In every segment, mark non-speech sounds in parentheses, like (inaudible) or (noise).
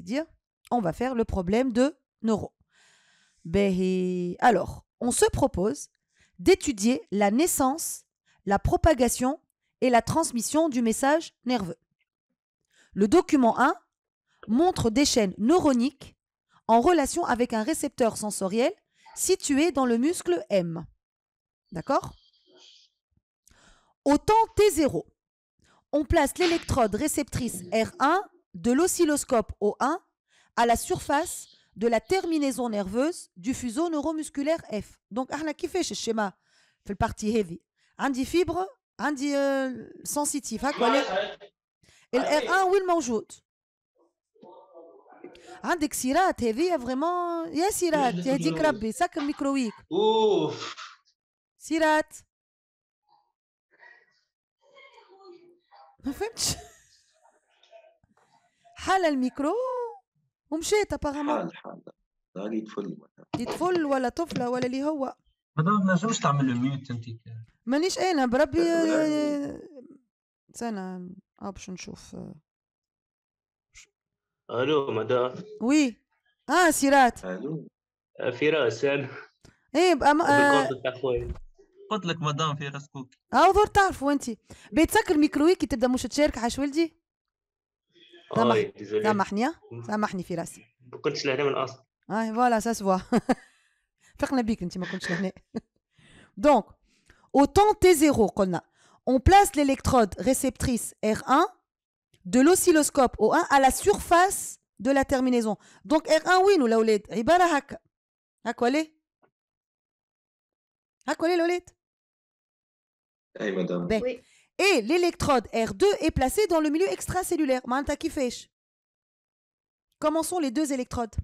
dire, on va faire le problème de neurones. Alors, on se propose d'étudier la naissance, la propagation et la transmission du message nerveux. Le document 1 montre des chaînes neuroniques en relation avec un récepteur sensoriel situé dans le muscle M. D'accord Au temps T0, on place l'électrode réceptrice R1 de l'oscilloscope O1 à la surface de la terminaison nerveuse du fuseau neuromusculaire F. Donc, on ah qui fait ce schéma Fait le parti heavy. On dit fibre, un dit euh, sensitif. Hein, quoi, les... Et le R1, où il m'ajoute Un dit xirat, heavy, eh, vraiment. Yes, eh, xirat, il eh, y a dit crabe, ça comme micro Ouf Xirat. Ma حل الميكرو ومشيت ابارامون حال حال داري تفل دي تفل ولا طفله ولا اللي هو ما نجمش تعمل ميوت انت مانيش انا بربي سنة باش نشوف الو مدام وي اه سيرات الو فراس انا ايه بقى ما... قلت لك آه، مدام فراس كوكي اه دور تعرفوا انت بيتسكر الميكرويك كي تبدا مش تشارك حاش ولدي ça mmh. voilà, ça se voit. (laughs) (laughs) Donc, au temps t0 qu'on a, on place l'électrode réceptrice R1 de l'oscilloscope O1 à la surface de la terminaison. Donc R1 oui, nous là, au LED Il barahak. À quoi est À quoi est le et l'électrode R2 est placée dans le milieu extracellulaire. Comment sont les deux électrodes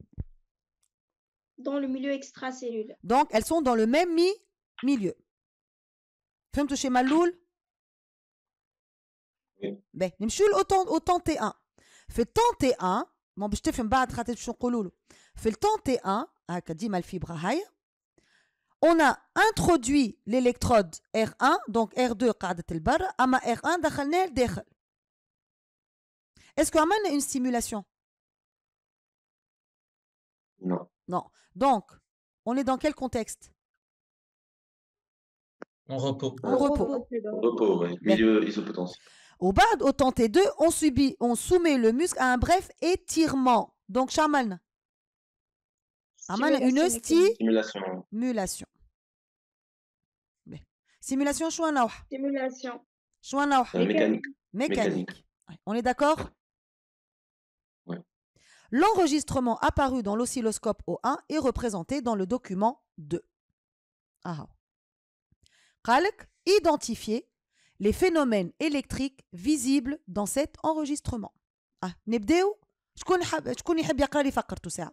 Dans le milieu extracellulaire. Donc, elles sont dans le même mi milieu. Femme ma Maloul Oui. Ben, autant autant T1. Ben, fait temps T1, mon b'jtefem ba'd de son Fait le temps T1, هكا ديما الفيبره on a introduit l'électrode R1 donc R2 à البر R1 D'Achanel Est-ce qu'on a une stimulation Non. Non. Donc, on est dans quel contexte En repos. En repos. repos, oui. Au bas, au temps T2, on subit, on soumet le muscle à un bref étirement. Donc, chaman. Simulation une hostie. Simulation. Simulation. Simulation, Simulation. Euh, mécanique. Mécanique. On est d'accord Oui. L'enregistrement apparu dans l'oscilloscope O1 est représenté dans le document 2. Ah. identifiez ah. identifier les phénomènes électriques visibles dans cet enregistrement. Ah, Je pas bien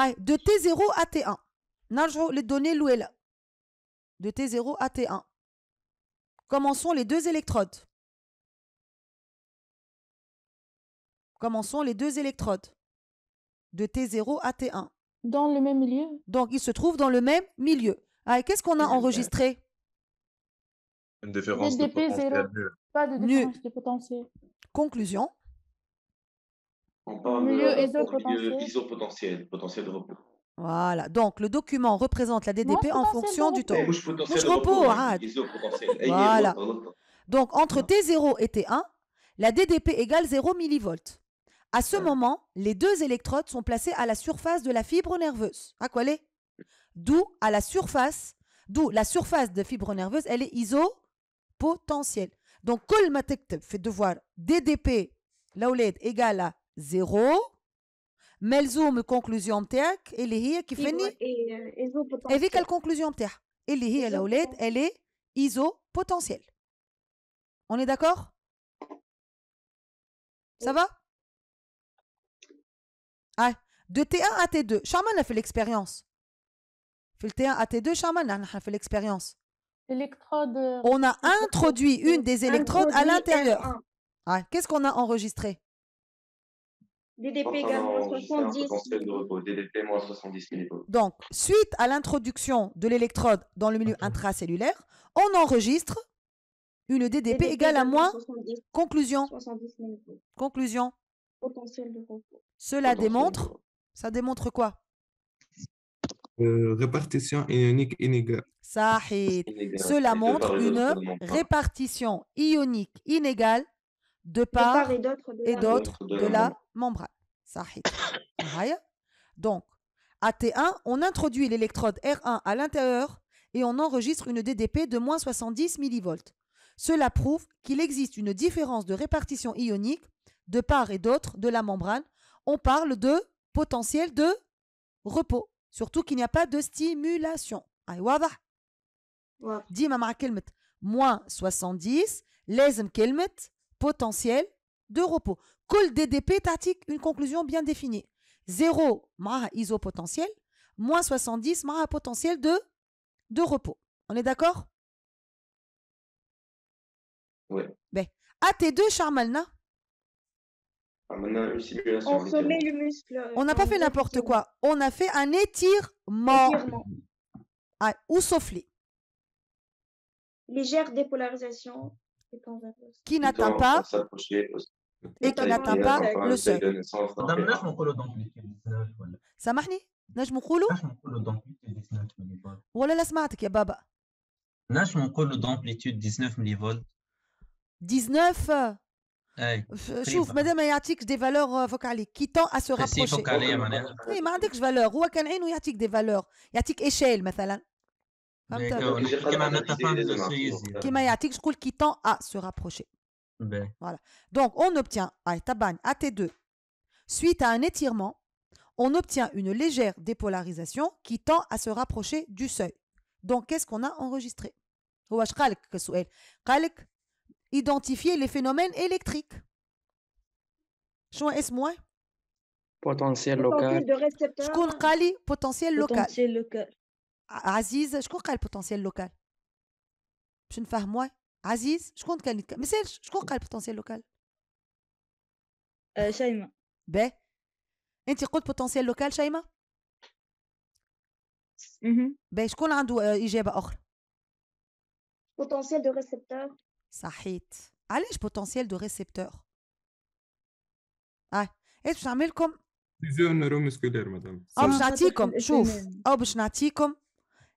Ah, de T0 à T1. les données De T0 à T1. Commençons les deux électrodes. Commençons les deux électrodes. De T0 à T1. Dans le même milieu Donc, ils se trouvent dans le même milieu. Ah, qu'est-ce qu'on a enregistré Une différence de potentiel. Pas de différence de potentiel. Conclusion. On parle de repos. Voilà, donc le document représente la DDP en fonction du temps. Eh, Bouche de repos, eh, Voilà. Donc entre T0 et T1, la DDP égale 0 millivolts. À ce ah. moment, les deux électrodes sont placées à la surface de la fibre nerveuse. À quoi elle D'où à la surface, d'où la surface de fibre nerveuse, elle est isopotentielle. Donc, colmatecte fait devoir DDP, OLED égale à 0 ملزوم الكونكلوزيون نتاعك اللي هي كيفاني هذيك الكونكلوزيون نتاعها اللي هي الاولاد الي ايزو On اوني داكور سافا اه De t 1 à t 2 a في الاكسبيريونس في t 1 à t 2 a نحن في الاكسبيريونس On a introduit une des électrodes à l'intérieur. Ah, Qu'est-ce qu'on a enregistré DDP égale moins 70. Donc, suite à l'introduction de l'électrode dans le milieu intracellulaire, on enregistre une DDP, égale à moins 70. conclusion. conclusion. Potentiel de Cela démontre, ça démontre quoi euh, répartition ionique inégale. Cela montre une répartition ionique inégale de part, et d'autre de, la membrane. Donc, à T1, on introduit l'électrode R1 à l'intérieur et on enregistre une DDP de moins 70 millivolts. Cela prouve qu'il existe une différence de répartition ionique de part et d'autre de la membrane. On parle de potentiel de repos, surtout qu'il n'y a pas de stimulation. Dis ma moins 70, les kelmet potentiel de repos. Col DDP tactique, une conclusion bien définie. 0 mara isopotentiel, moins 70 mara potentiel de, de repos. On est d'accord Oui. AT2 Charmalna. On n'a pas fait n'importe quoi. On a fait un étirement. étirement. Ah, ou souffler. Légère dépolarisation qui n'atteint pas et qui n'atteint pas le seuil. نجم نقولوا ولا لا سمعتك يا بابا نجم نقولوا 19 ملي 19 اي شوف مادام يعطيك دي فالور كي اي ما عندكش فالور هو كان يعطيك دي فالور يعطيك مثلا qui tend à se rapprocher ben. voilà donc on obtient à 2 suite à un étirement on obtient une légère dépolarisation qui tend à se rapprocher du seuil donc qu'est-ce qu'on a enregistré identifier les phénomènes électriques Chant S- potentiel local potentiel local عزيز شكون قال بوتنسيال لوكال باش نفهموا عزيز شكون كان ما سالش شكون قال بوتنسيال لوكال شيماء ب انت قلت بوتنسيال لوكال شيماء باهي شكون عنده آه، اجابه اخرى بوتنسيال دو ريسبتور صحيت علاش بوتنسيال دو ريسبتور اه ايش باش نعمل لكم ليزيون نيرومسكولير مدام او باش نعطيكم شوف او باش نعطيكم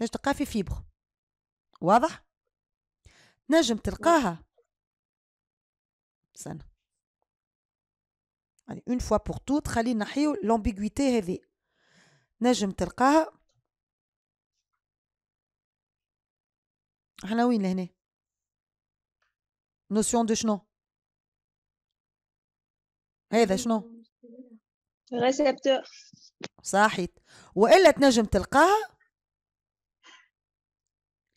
Je fois pour toutes, une fois pour toutes, allez, une fois pour toutes, allez, une fois pour une fois de toutes, allez, une chenon. pour toutes, allez,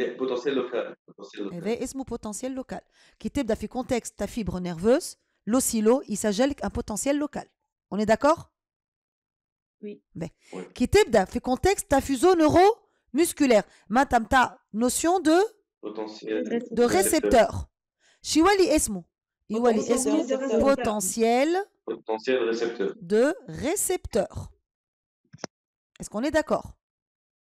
Eh ben, potentiel local potentiel local potentiel local contexte ta fibre nerveuse l'oscillo, il s'agit un potentiel local on est d'accord oui ben. كي contexte ta fuseau neuromusculaire, musculaire tamta notion de de récepteur Chiwali esmo, potentiel potentiel de récepteur est-ce qu'on est d'accord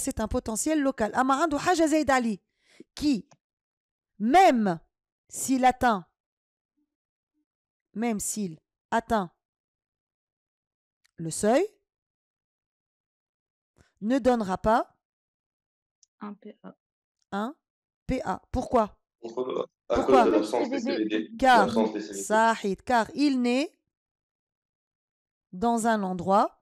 C'est un potentiel local. local. اما عنده qui, même s'il atteint, même s'il atteint le seuil, ne donnera pas un PA. Un PA. Pourquoi euh, Pourquoi, Car, car il naît dans un endroit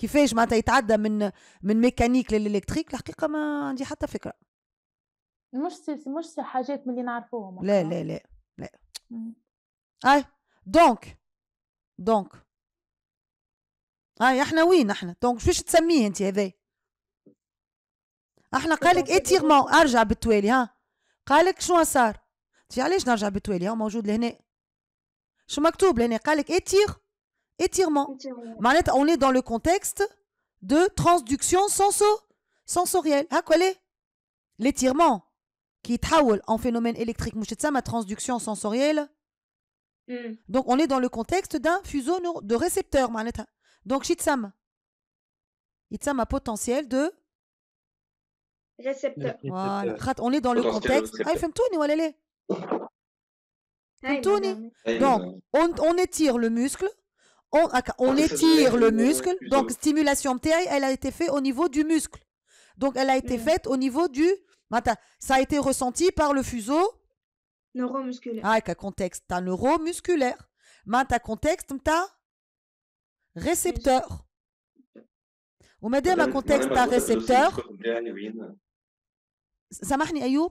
كيفاش معناتها يتعدى من من ميكانيك للالكتريك الحقيقه ما عندي حتى فكره مش مش حاجات من اللي نعرفوهم لا لا لا لا اي آه، دونك دونك اي آه، احنا وين احنا دونك شوش تسميه انت هذا احنا قالك اتيرمون ارجع بالتوالي ها قالك شنو صار انت علاش نرجع بالتوالي ها موجود لهنا شو مكتوب لهنا قالك اتيغ Étirement. on est dans le contexte de transduction sensorielle. Ah, quoi L'étirement qui est en phénomène électrique. ça ma transduction sensorielle. Hmm. Donc, on est dans le contexte d'un fuseau de récepteur Manette. Donc, Shitsam. ça, a potentiel de récepteur. Voilà. On est dans le contexte. Ah, ah, Donc, on étire le muscle on, on ah, étire le muscle. Donc, stimulation MTI, elle a été faite au niveau du muscle. Donc, elle a été mm. faite au niveau du... Ça a été ressenti par le fuseau. Neuromusculaire. Ah, un contexte. T'as neuromusculaire. Maintenant, contexte, t'as récepteur. contexte récepteur. récepteur. Ça fait Ayoub.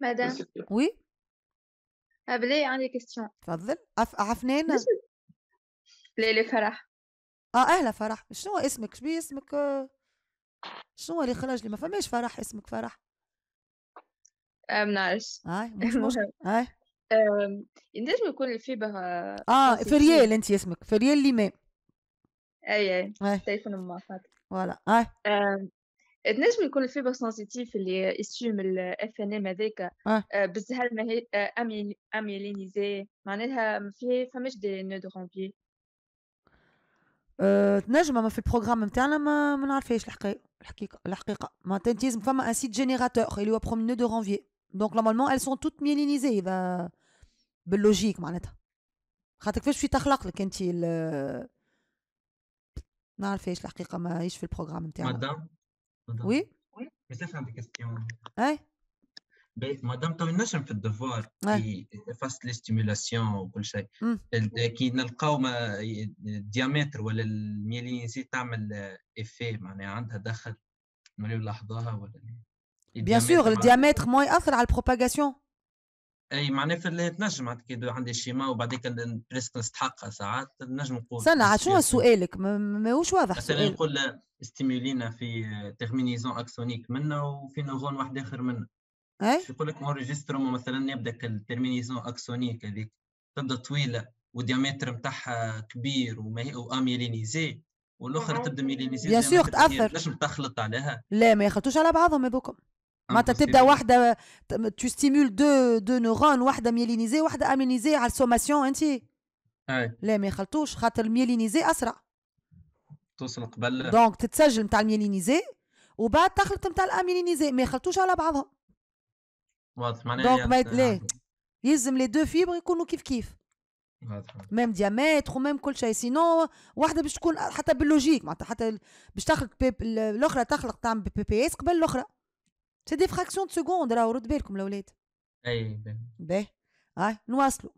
مدام وي ابلي عندي كيستيون تفضل عف... عفنان ليلي فرح اه اهلا فرح شنو اسمك شبي اسمك آه، شنو اللي خرج لي ما فماش فرح اسمك فرح آه، ما هاي اه (laughs) مش مشكل اه ينجم يكون الفيبر اه, آه، فريال انت اسمك فريال ليمان اي اي تليفون ما فات فوالا اه تنجم يكون الفيبر سنسيتيف اللي يسيو الاف ان ام هذاك آه. آه، بالزهر ماهي آه، اميلينيزي معناها في فماش دي نودرون بي أه تنجم ما في البروغرام نتاعنا ما, ما نعرفهاش الحقيقه الحقيقه الحقيقه ما لازم فما ان سيت جينيراتور اللي هو برومي نو دو رونفي دونك نورمالمون ال سون توت ميلينيزي اذا باللوجيك معناتها خاطر كيفاش في تخلق لك انت ما نعرفهاش الحقيقه ماهيش في البروغرام نتاعنا Oui. Mais ça fait Oui. Ben, madame, tu as devoir qui fasse les stimulations hum. euh, Qui le euh, diamètre ou le euh, hein, Bien sûr, le diamètre, moins il la propagation. اي معناه في تنجم كي عندي شيما وبعديك بريسك نستحقها ساعات نجم نقول سنة شنو سؤالك ماهوش واضح مثلا نقول ستيمولينا في تيرمينيزون اكسونيك منا وفي نورون واحد اخر منا اي يقول لك اونريجستروم مثلا يبدا التيرمينيزون اكسونيك هذيك تبدا طويله والديامتر نتاعها كبير واميلينيزي والاخرى تبدا ميلينيزي بيان سور تاثر نجم تخلط عليها لا ما يخلطوش على بعضهم هذوكم معناتها تبدا واحده تو ستيمول دو دو نورون واحده ميلينيزي واحده امينيزي على السوماسيون انت اي لا ما يخلطوش خاطر الميلينيزي اسرع توصل قبل دونك تتسجل نتاع الميلينيزي وبعد تخلط نتاع الامينيزي ما يخلطوش على بعضهم واضح معناها دونك ما لا يلزم لي دو فيبر يكونوا كيف كيف ميم ديامتر وميم كل شيء سينو واحده باش تكون حتى باللوجيك معناتها حتى باش تخلق الاخرى تخلق تعمل بي بي اس قبل الاخرى C'est des fractions de secondes, je vous le répète, les enfants. Oui, ben oui. Oui, ben, hein, nous le savons.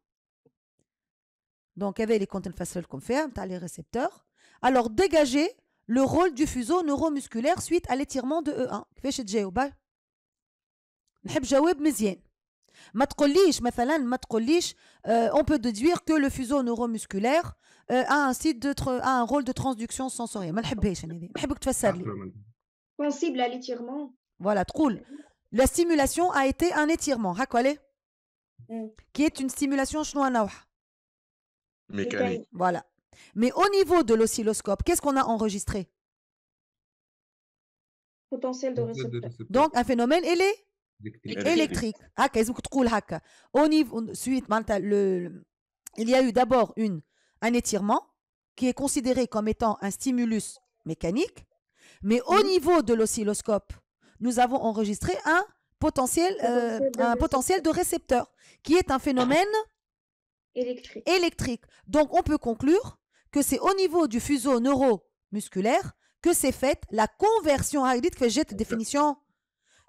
Donc, il y a des comptes de façon les récepteurs. Alors, dégagez le rôle du fuseau neuromusculaire suite à l'étirement de E1. Vous avez compris, n'est-ce pas Je veux répondre bien. Je ne vous dis pas, par on peut déduire que le fuseau neuromusculaire euh, a un rôle de transduction sensorielle. Je ne vous en Je veux que possible à l'étirement voilà, troule. La stimulation a été un étirement. Mm. Qui est une stimulation Mécanique. Voilà. Mais au niveau de l'oscilloscope, qu'est-ce qu'on a enregistré Potentiel de récepteur. Donc, un phénomène électrique. Au niveau, suite, le, il y a eu d'abord un étirement qui est considéré comme étant un stimulus mécanique, mais au mm-hmm. niveau de l'oscilloscope, nous avons enregistré un potentiel, euh, un potentiel de récepteur, qui est un phénomène électrique. Donc, on peut conclure que c'est au niveau du fuseau neuromusculaire que s'est faite la conversion. Ah, définition.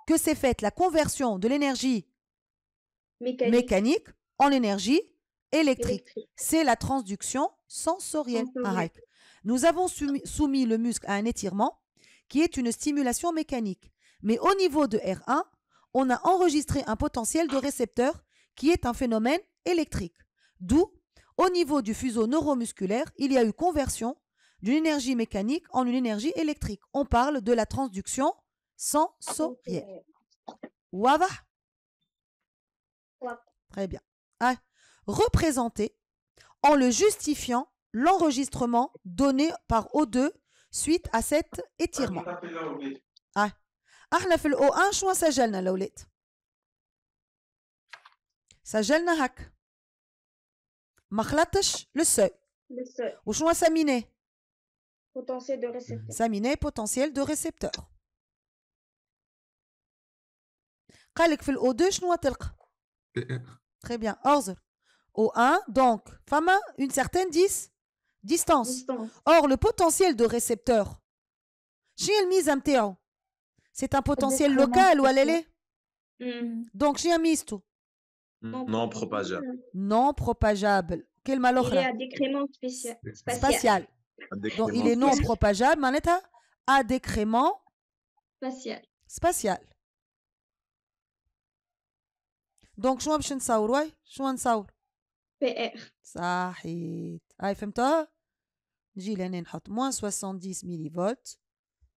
Que s'est faite la conversion de l'énergie mécanique. en énergie électrique. C'est la transduction sensorielle. Ah, nous avons soumis le muscle à un étirement qui est une stimulation mécanique. Mais au niveau de R1, on a enregistré un potentiel de récepteur qui est un phénomène électrique. D'où, au niveau du fuseau neuromusculaire, il y a eu conversion d'une énergie mécanique en une énergie électrique. On parle de la transduction sensorielle. Wava ouais. Très bien. Représenté ah, Représenter en le justifiant l'enregistrement donné par O2 suite à cet étirement. Ah, Ahna fi l'O1 chouwa sajelna l'oulit Sajelna hak Ma khlatesh l'eau W chnoua saminé Potentiel de récepteur Saminé potentiel de récepteur Qalek l'O2 chnoua tlqa Très bien O1 donc fama une certaine distance Or le potentiel de récepteur Chial en tête. C'est un potentiel local, ou mm. Donc, j'ai un misto. Mm, non euh, propageable. Non propageable. Quel malheur Il est à décrément spécial. spatial. Donc, il est non propageable, maneta, à décrément spatial. Spatial. Donc, je شنو Je نصور واي شنو PR. بي ار صحيت هاي Je نجي J'ai نحط Moins 70 millivolts.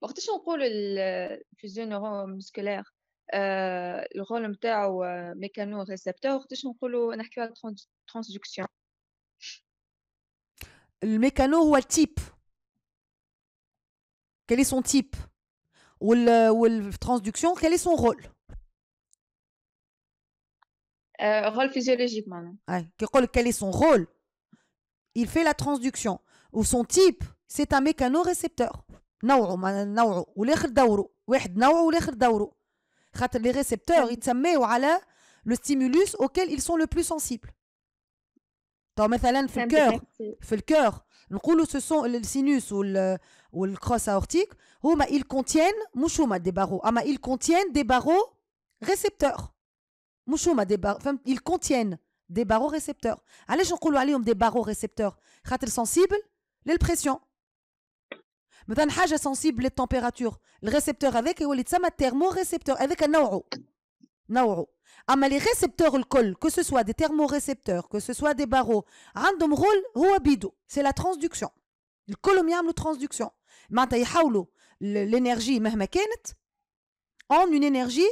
Qu'est-ce que tu fusion neurone-musculaire Le rôle du euh, euh, mécanorécepteur Qu'est-ce que de la transduction Le mécanorécepteur, ou le type. Quel est son type Ou la transduction, quel est son rôle euh, rôle physiologique, cest à quel est son rôle Il fait la transduction. Ou son type, c'est un mécanorécepteur نوعه ما نوعه والاخر دوره واحد نوعه والاخر دوره خاطر ils sont le plus sensibles le في الكور في الكور نقولوا le السينوس ils contiennent des barreaux دي ils contiennent des barreaux récepteurs. ils contiennent دي بارو ريسبتور علاش عليهم mais ce qui est sensible, à la température. Le récepteur avec, c'est un thermorécepteur, avec un nouveau. Mais les récepteurs col que ce soit des thermorécepteurs, que ce soit des barreaux, c'est la transduction. Le colomia est une transduction. Ils utilisent l'énergie, en une la quantité, en énergie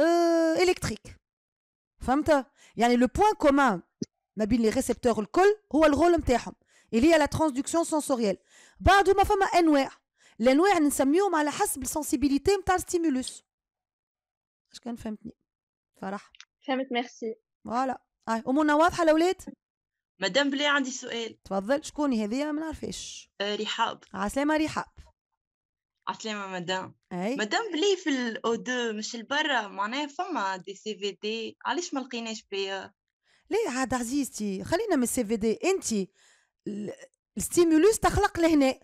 euh، électrique. y a Le point commun entre les récepteurs alcooliques c'est leur rôle. اللي هي لا ترانسدكسيون سنسوريال بعضهم فما انواع الانواع نسميهم على حسب السنسيبيليتي نتاع ستيمولوس اش كان فهمتني فرح فهمت ميرسي فوالا اه امورنا واضحه الاولاد مدام بلي عندي سؤال تفضل شكوني هذه ما نعرفش رحاب عسلامه رحاب عسلامة مدام أي. مدام بلي في الاو دو مش البرا معناها فما دي سي في دي علاش ما لقيناش بيا ليه عاد عزيزتي خلينا من السي في دي انت الستيمولوس تخلق لهنا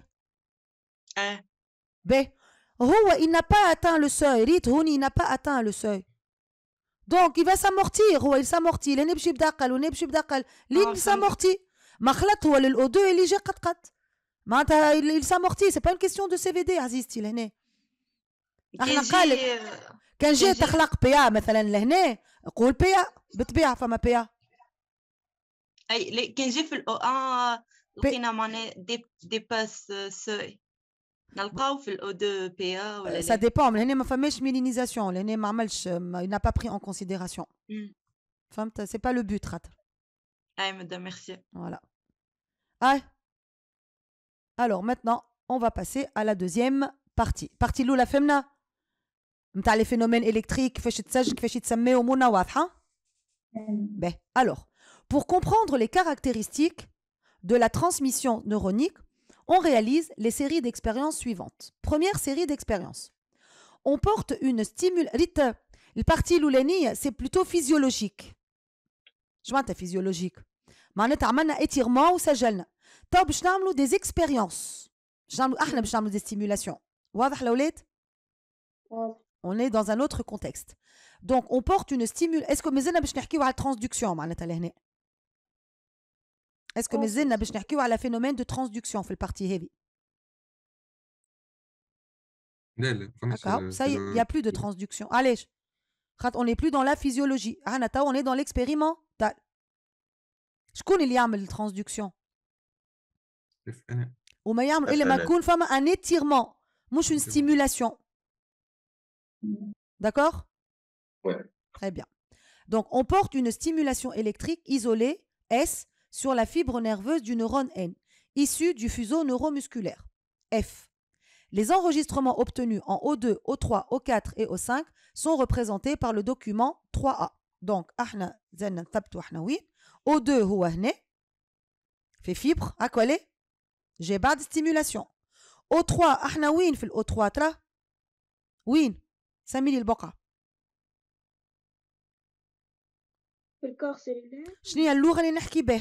اه باهي هو il n'a pas atteint le seuil ريت هوني il n'a pas atteint le seuil دونك il va s'amortir هو il s'amortit لهنا باش يبدا اقل وهنا باش يبدا اقل لين آه، s'amortit ما خلط هو للاو 2 اللي جا قد قد معناتها il s'amortit سي با اون كيستيون دو سي في دي عزيزتي لهنا احنا قالك كان جات تخلق بي مثلا لهنا قول بي بالطبيعه فما بي les quinze fil au un rien à maner dé dépassent ça dans le cas 2 fil au pa ça dépend mais les noms femmes chemilinisation les noms femmes il n'a pas pris en considération hmm. femme c'est pas le but hâte ah madame merci voilà ah alors maintenant on va passer à la deuxième partie partie où la femme tu as les phénomènes électriques fiche de sages fiche de au mona wafha hein hmm. ben alors pour comprendre les caractéristiques de la transmission neuronique, on réalise les séries d'expériences suivantes. Première série d'expériences. On porte une stimule. Le parti l'oulénie, c'est plutôt physiologique. Je physiologique. معناتها un étirement وسجلنا تو باش نعملوا des expériences باش ah, des stimulations ah, on est dans un autre contexte donc on porte une stimule est-ce que مازلنا باش نحكيو على transduction est-ce que oh, mes zènes n'ont pas été phénomène de transduction fait partie heavy D'accord, ça y il n'y a plus de transduction. Allez, on n'est plus dans la physiologie. Ah, on est dans l'expériment. Je connais l'IAM, la transduction. Ou Mayam, il est femme un étirement. Moi, je suis une stimulation. D'accord Oui. Très bien. Donc, on porte une stimulation électrique isolée, S, sur la fibre nerveuse du neurone N, issu du fuseau neuromusculaire. F. Les enregistrements obtenus en O2, O3, O4 et O5 sont représentés par le document 3A. Donc, O2 fait fibre. à quoi J'ai J'ai stimulation. de O3 احنا Win. في o 3 o وين سمي le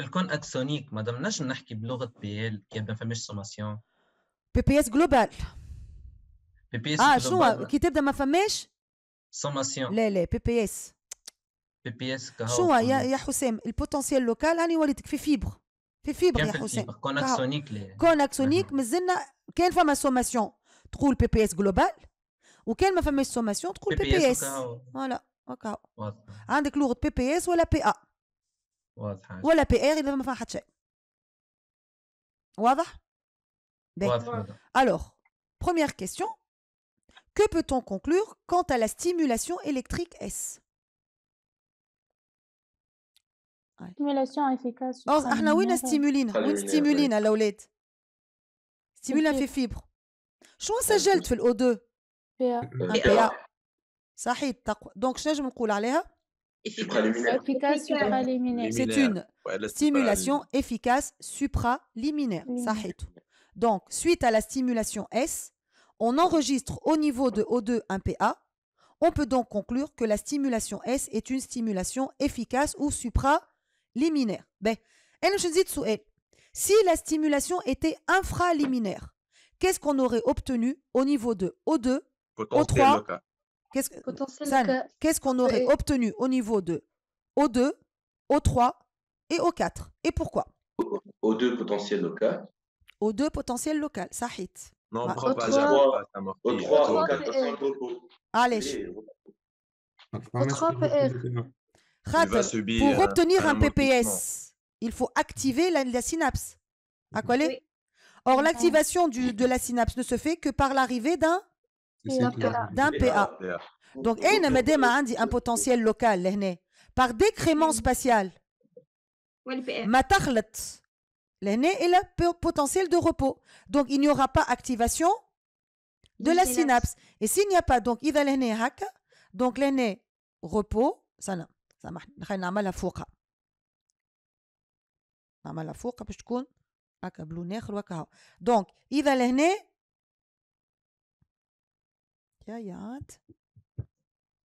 في الكون اكسونيك ما دمناش نحكي بلغه بي ال كي ما فماش سوماسيون بي بي اس جلوبال بي بي اس اه شنو كي تبدا ما فماش سوماسيون لا لا بي بي اس بي بي اس كهو شنو يا يا حسام البوتنسيال لوكال راني وليتك في فيبر في فيبر يا حسام اكسونيك كون اكسونيك مازلنا كان فما سوماسيون تقول بي بي اس جلوبال وكان ما فماش سوماسيون تقول بي بي اس فوالا هكا عندك لغه بي بي اس ولا بي ا Ou à la PR, il va me faire un chèque. Ou Alors, première question Que peut-on conclure quant à la stimulation électrique S Stimulation efficace. Alors, on a une stimuline. Une stimuline à Stimuline à la fibre. Je pense que ça gèle, tu fais le O2. PA. PA. Donc, je vais vous dire. C'est une stimulation efficace supraliminaire. Donc, suite à la stimulation S, on enregistre au niveau de O2 un PA. On peut donc conclure que la stimulation S est une stimulation efficace ou supraliminaire. Ben, e. si la stimulation était infraliminaire, qu'est-ce qu'on aurait obtenu au niveau de O2, O3 Qu'est-ce qu'on aurait obtenu au niveau de O2, O3 et O4 Et pourquoi O2 potentiel local. O2 potentiel local, ça hit. Non, bah, O3, O3, O3, O4, O4. Allez. O3 PR. pour obtenir euh, un, PPS, il faut activer la, synapse. À quoi oui. Or, l'activation de la synapse ne se fait que par l'arrivée d'un d'un PA. Donc, un potentiel local par décrément mmh. spatial. Ma y est le potentiel de repos. Donc, il n'y aura pas activation de la synapse. Et s'il n'y a pas, donc, il l'année hack, donc l'année repos, ça n'a ça m'a la fouqa. نعمل repos. باش تكون هكا بلونيخ وهكا donc اذا repos.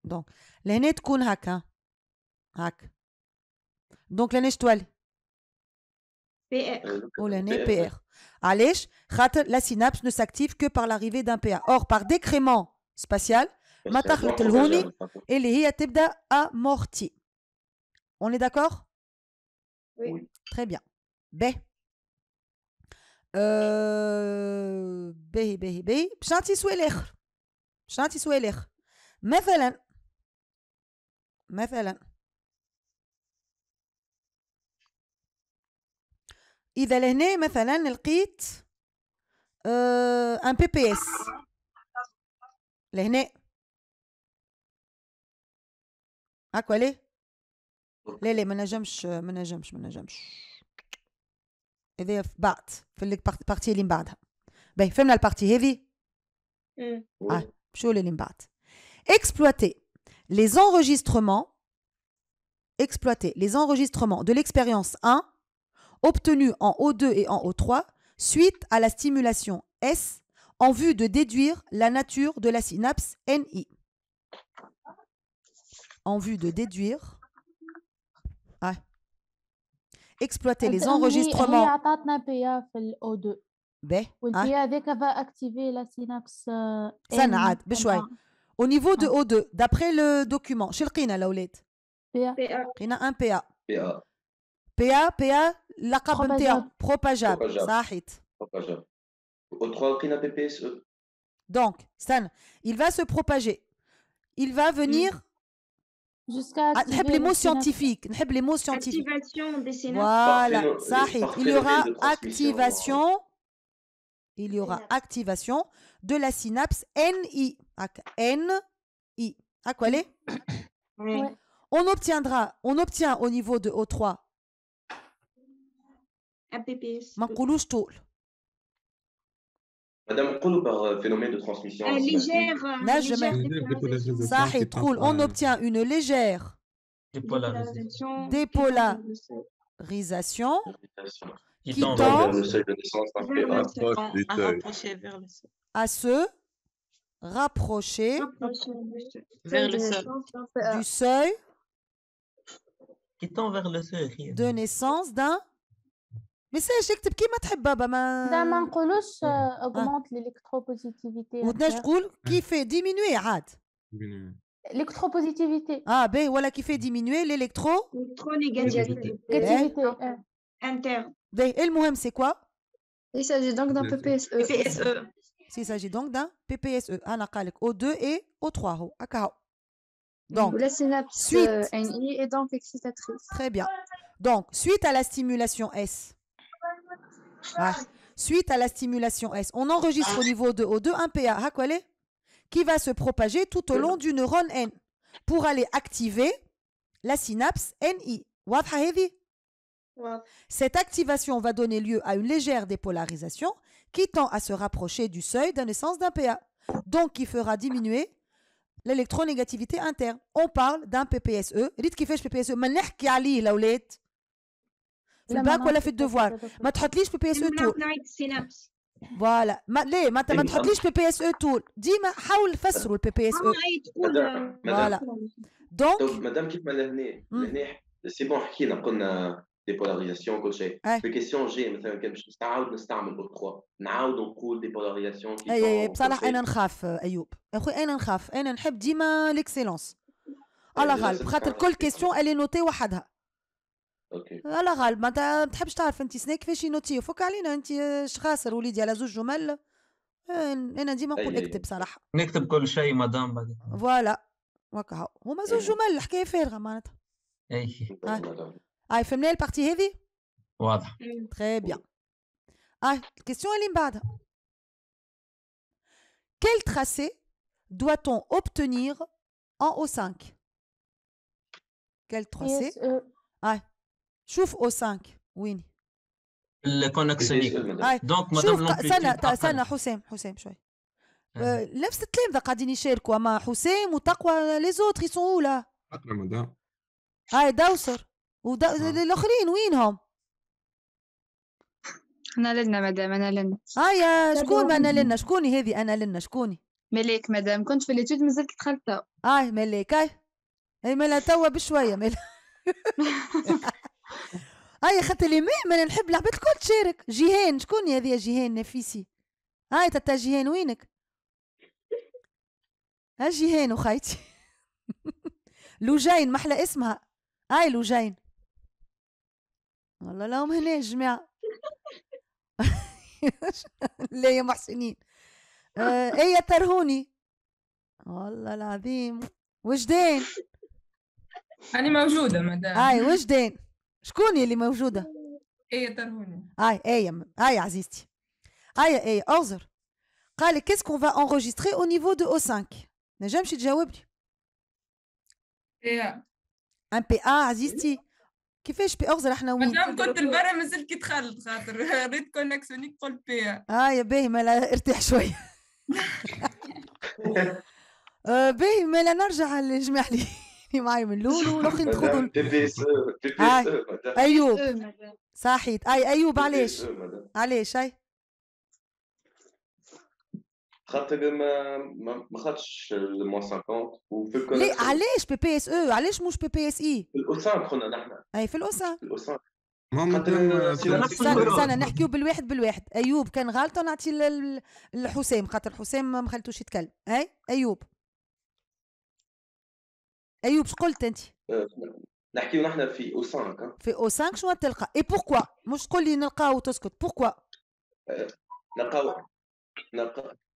Donc, le net kun haka. Donc l'année chwali. PR. Oh l'année, PR. Allez, chat, la synapse ne s'active que par l'arrivée d'un PA. Or par décrément spatial. Matah l'tlumi et le hiya tebda amorti. On est d'accord? Oui. Très bien. Beh. Beh, behi, bey. Psanti swech! باش نعطي سؤال اخر مثلا مثلا اذا لهنا مثلا لقيت ان بي بي اس لهنا هاكو ليه لا لا ما نجمش ما نجمش ما نجمش هذا في بعد في البارتي اللي من بعدها باهي فهمنا البارتي هذه آه. Exploiter les enregistrements, exploiter les enregistrements de l'expérience 1 obtenue en O2 et en O3 suite à la stimulation S en vue de déduire la nature de la synapse NI. En vue de déduire. Exploiter les enregistrements. باهي وانت هذاك va activer la synapse سنة عاد بشوي Au niveau de O2, d'après le document, chez le Kina, la Ouled PA. Kina, un PA. PA. PA, PA, la propageable. Propageable. Sahit. Propageable. O3, Kina, PPSE. Donc, Stan, il va se propager. Il va venir. Mm. Jusqu'à. Ah, N'heb les mots scientifiques. N'heb les mots scientifiques. Activation des synapses. Voilà, ça hit. Il y aura activation il y aura activation de la synapse NI. Ah, NI. À ah, quoi elle (coughs) On obtiendra, on obtient au niveau de O3 Madame, par euh, phénomène de transmission légère, euh, Ça est On obtient une légère dépolarisation qui, tend, vers le seuil de naissance, ça fait rapprocher vers le seuil. À se rapprocher, vers le seuil. du seuil qui tend vers le seuil de naissance d'un mais c'est tu تبكي ما تحب بابا ما لا augmente l'électropositivité d'un تقول qui fait diminuer عاد L'électropositivité. Ah, ben voilà qui fait diminuer l'électro. L'électronégativité. Interne. Et ben, le Mouhem, c'est quoi Il s'agit donc d'un PPSE. E. E. Il s'agit donc d'un PPSE. Ah, O2 et O3. Donc, la synapse NI est donc excitatrice. Très bien. Donc, suite à la stimulation S. Suite à la stimulation S, on enregistre au niveau de O2 un PA. Ah, Qui va se propager tout au long du neurone N pour aller activer la synapse NI. Cette activation va donner lieu à une légère dépolarisation qui tend à se rapprocher du seuil d'un essence d'un PA, donc qui fera diminuer l'électronégativité interne. On parle d'un PPSE. Dites qui fait PPSE. Manech qui a la oulette. C'est pas quoi la C'est de devoir. Ma le PPSE tout. Voilà. Ma lé, ma le PPSE tout. Dis ma haoul fassro le PPSE. Voilà. Donc. Madame, qui m'a hmm. C'est bon, qui ديبولاريزاسيون كل شيء في كيسيون جي مثلا كان باش نستعاود نستعمل اوكخوا نعاود نقول ديبولاريزاسيون اي اي بصراحه انا نخاف ايوب اخوي انا نخاف انا نحب ديما ليكسيلونس على غالب خاطر كل كيسيون اللي نوتي وحدها اوكي على غالب ما تحبش تعرف انت سنا كيفاش ينوتي فك علينا انت خاسر وليدي على زوج جمل انا ديما نقول اكتب صراحه نكتب كل شيء مدام فوالا وكا هما زوج جمل الحكايه فارغه معناتها اي Ah, il partie heavy mm. Très bien. Ah, question à Limbad. Quel tracé doit-on obtenir en O5 Quel tracé euh. Ah, O5, Win. Le ah, Donc, madame Sana, Hussein, Hussein, je hein. euh, ça, les autres, ils sont où là Ah, Dawser. والاخرين آه. وينهم انا لنا مدام انا لنا اه يا شكون انا لنا شكوني هذه انا لنا شكوني ملاك مدام كنت في ليتود مازلت دخلت تو اه ملاك اي آه. اي ملا توا بشويه ملا اي خاطر لي ما انا نحب العباد الكل تشارك جيهان شكون هذه جيهان نفيسي هاي آه تتا جيهان وينك ها جيهان وخايتي (laughs) لوجين محلى اسمها هاي لوجين والله لهم هنا يا جماعه لا يا محسنين آه ايه ترهوني والله العظيم وجدان انا موجوده مدام اي وجدان شكون اللي موجوده ايه ترهوني اي ايه اي عزيزتي اي ايه اوزر قال كيس كون فا انغوجيستري او نيفو دو او 5 نجمش تجاوبني ايه ان بي ا عزيزتي كيفاش بي اغزر احنا وين مادام كنت البارح مازلت كي دخلت خاطر ريت (laughs) كونكسيونيك قلت بيها اه يا باهي مالا ارتاح شوي (laughs) آه، باهي مالا نرجع للجماعة اللي (laughs) معايا من الاول والاخرين تخوضوا آه، ايوب صحيت اي ايوب علاش علاش اي خاطر ما ما خدش الموان 50 وفي الكونيكسيون ليه علاش بي بي اس او علاش مش بي بي اس اي؟ في الاوسان قلنا كنا نحن اي في الاوسان في الاو خاطر آه، استنى استنى نحكيو بالواحد بالواحد ايوب كان غلطه نعطي لحسام خاطر حسام ما خليتوش يتكلم اي ايوب ايوب شو قلت انت؟ آه، نحكيو نحن في او 5 في او 5 شنو تلقى؟ اي بوركوا؟ مش تقول لي نلقاو وتسكت بوركوا؟ آه، نلقاو نلقاو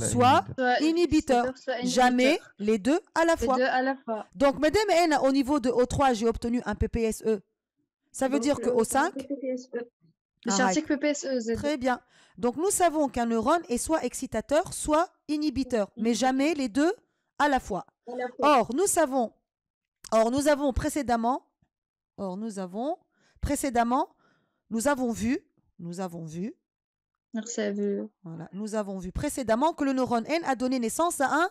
soit inhibiteur. Jamais les deux à la fois. Donc, madame N, au niveau de O3, j'ai obtenu un PPSE. Ça veut dire euh, que o 5. E. E, Très bien. Donc, nous savons qu'un neurone est soit excitateur, soit inhibiteur, mais jamais les deux à la fois. À la fois. Or, nous savons, or, nous avons précédemment, or, nous avons précédemment, nous avons vu, nous avons vu Merci à vous. Nous avons vu précédemment que le neurone N a donné naissance à un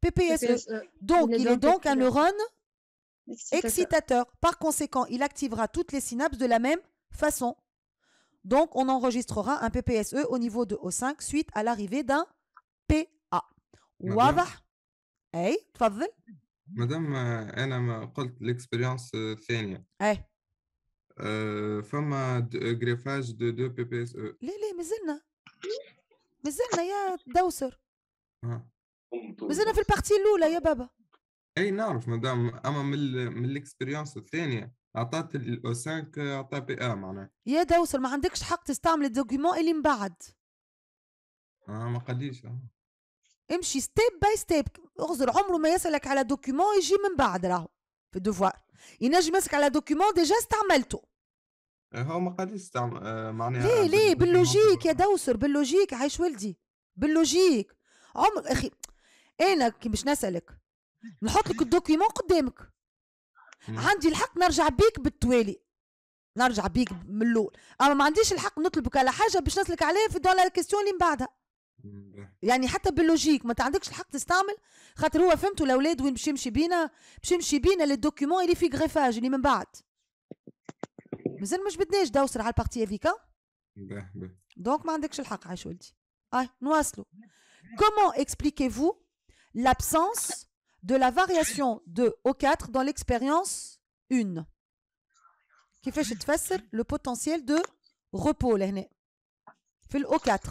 PPSE. E. Donc, il, est donc un neurone excitateur. Par conséquent, il activera toutes les synapses de la même façon. Donc, on enregistrera un PPSE au niveau de O5 suite à l'arrivée d'un PA. va. Hey, Madame, مدام euh, l'expérience euh, آه، فما غريفاج دو دو بي بي اس آه. او لا لا مازلنا مازلنا يا دوسر مازلنا في البارتي الاولى يا بابا اي نعرف مدام اما من من الاكسبيريونس الثانيه عطات الاو 5 عطا بي ا آه معناها يا دوسر ما عندكش حق تستعمل الدوكيومون اللي من بعد اه ما قديش امشي ستيب باي ستيب اغزر عمره ما يسالك على دوكيومون يجي من بعد راهو في الدوفوار ينجم يمسك على دوكيومون ديجا استعملته هو ما قاليش استعمل معناها ليه ليه باللوجيك يا دوسر باللوجيك عايش ولدي باللوجيك عمر اخي انا كي باش نسالك نحط لك الدوكيومون قدامك عندي الحق نرجع بيك بالتوالي نرجع بيك من الاول اما ما عنديش الحق نطلبك على حاجه باش نسلك عليها في دون لا كيستيون اللي من بعدها يعني حتى باللوجيك ما عندكش الحق تستعمل خاطر هو فهمتوا الاولاد وين باش يمشي بينا باش يمشي بينا للدوكيومون اللي في غريفاج اللي من بعد مازال مش بدناش دوسر على البارتي هذيك دونك ما عندكش الحق عايش ولدي اي نواصلوا comment expliquez فو l'absence de la variation de O4 dans l'expérience 1 كيفاش تفسر le potentiel de repos لهنا في O4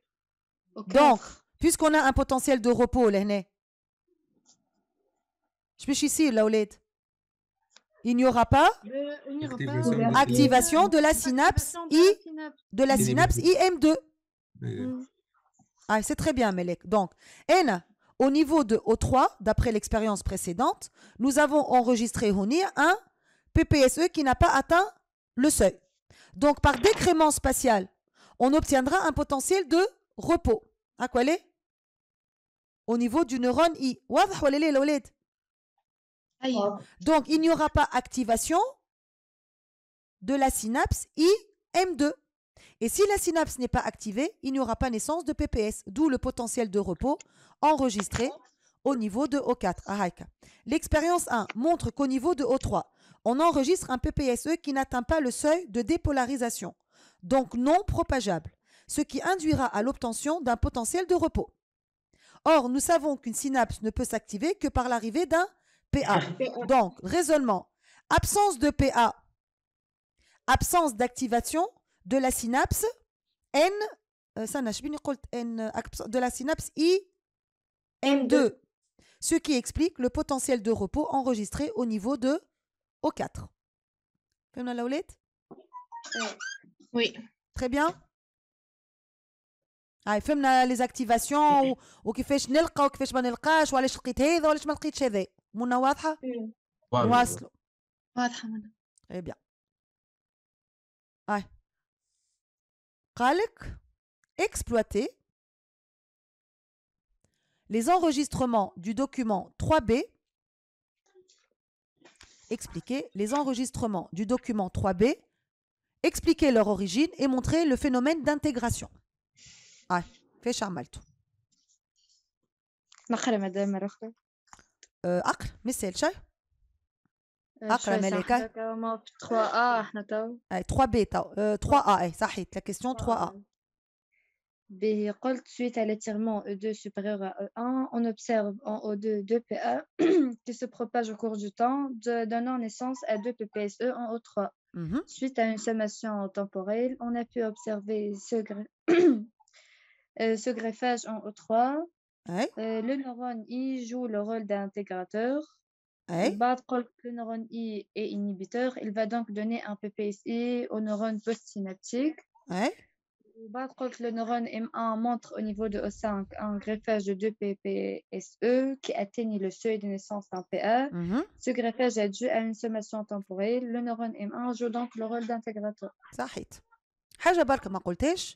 Donc, puisqu'on a un potentiel de repos, l'aîné, euh, il n'y aura pas activation de la synapse I de la synapse IM2. Mm. Ah, c'est très bien, Melek. Donc, N, au niveau de O3, d'après l'expérience précédente, nous avons enregistré un PPSE qui n'a pas atteint le seuil. Donc, par décrément spatial, on obtiendra un potentiel de repos. À hein, quoi est Au niveau du neurone I. Oh. Donc, il n'y aura pas activation de la synapse IM2. Et si la synapse n'est pas activée, il n'y aura pas naissance de PPS, d'où le potentiel de repos enregistré au niveau de O4. Ah, ah, ah. L'expérience 1 montre qu'au niveau de O3, on enregistre un PPSE qui n'atteint pas le seuil de dépolarisation, donc non propageable ce qui induira à l'obtention d'un potentiel de repos. Or, nous savons qu'une synapse ne peut s'activer que par l'arrivée d'un PA. Donc, raisonnement, absence de PA, absence d'activation de la synapse N, euh, euh, de la synapse I, n 2 ce qui explique le potentiel de repos enregistré au niveau de O4. Oui. Très bien a activations, هاي فهمنا لي زاكتيفاسيون وكيفاش نلقى وكيفاش ما نلقاش وعلاش لقيت هذا وعلاش ما لقيتش هذا منى واضحه واصلوا واضحه منى اي بيان هاي قالك exploiter les enregistrements du document 3B expliquer les enregistrements du document 3B expliquer leur origine et montrer le phénomène d'intégration fait فيش عملته نقرا مدام mais 3 3 3 3 suite à l'étirement E2 supérieur à E1, on observe en O2 2 pa qui se propage au cours du temps, de, donnant naissance à 2 PPSE en O3. Suite à une sommation temporelle, on a pu observer ce, (clears throat) ce greffage en O3, le neurone I joue le rôle d'intégrateur. Le neurone I est inhibiteur. Il va donc donner un PPSI au neurone postsynaptique. Ouais. Le neurone M1 montre au niveau de O5 un greffage de 2 PPSE qui atteignit le seuil de naissance d'un PA. Mmh ce greffage est dû à une sommation temporelle. Le neurone M1 joue donc le rôle d'intégrateur. dire, حاجة برك ما dit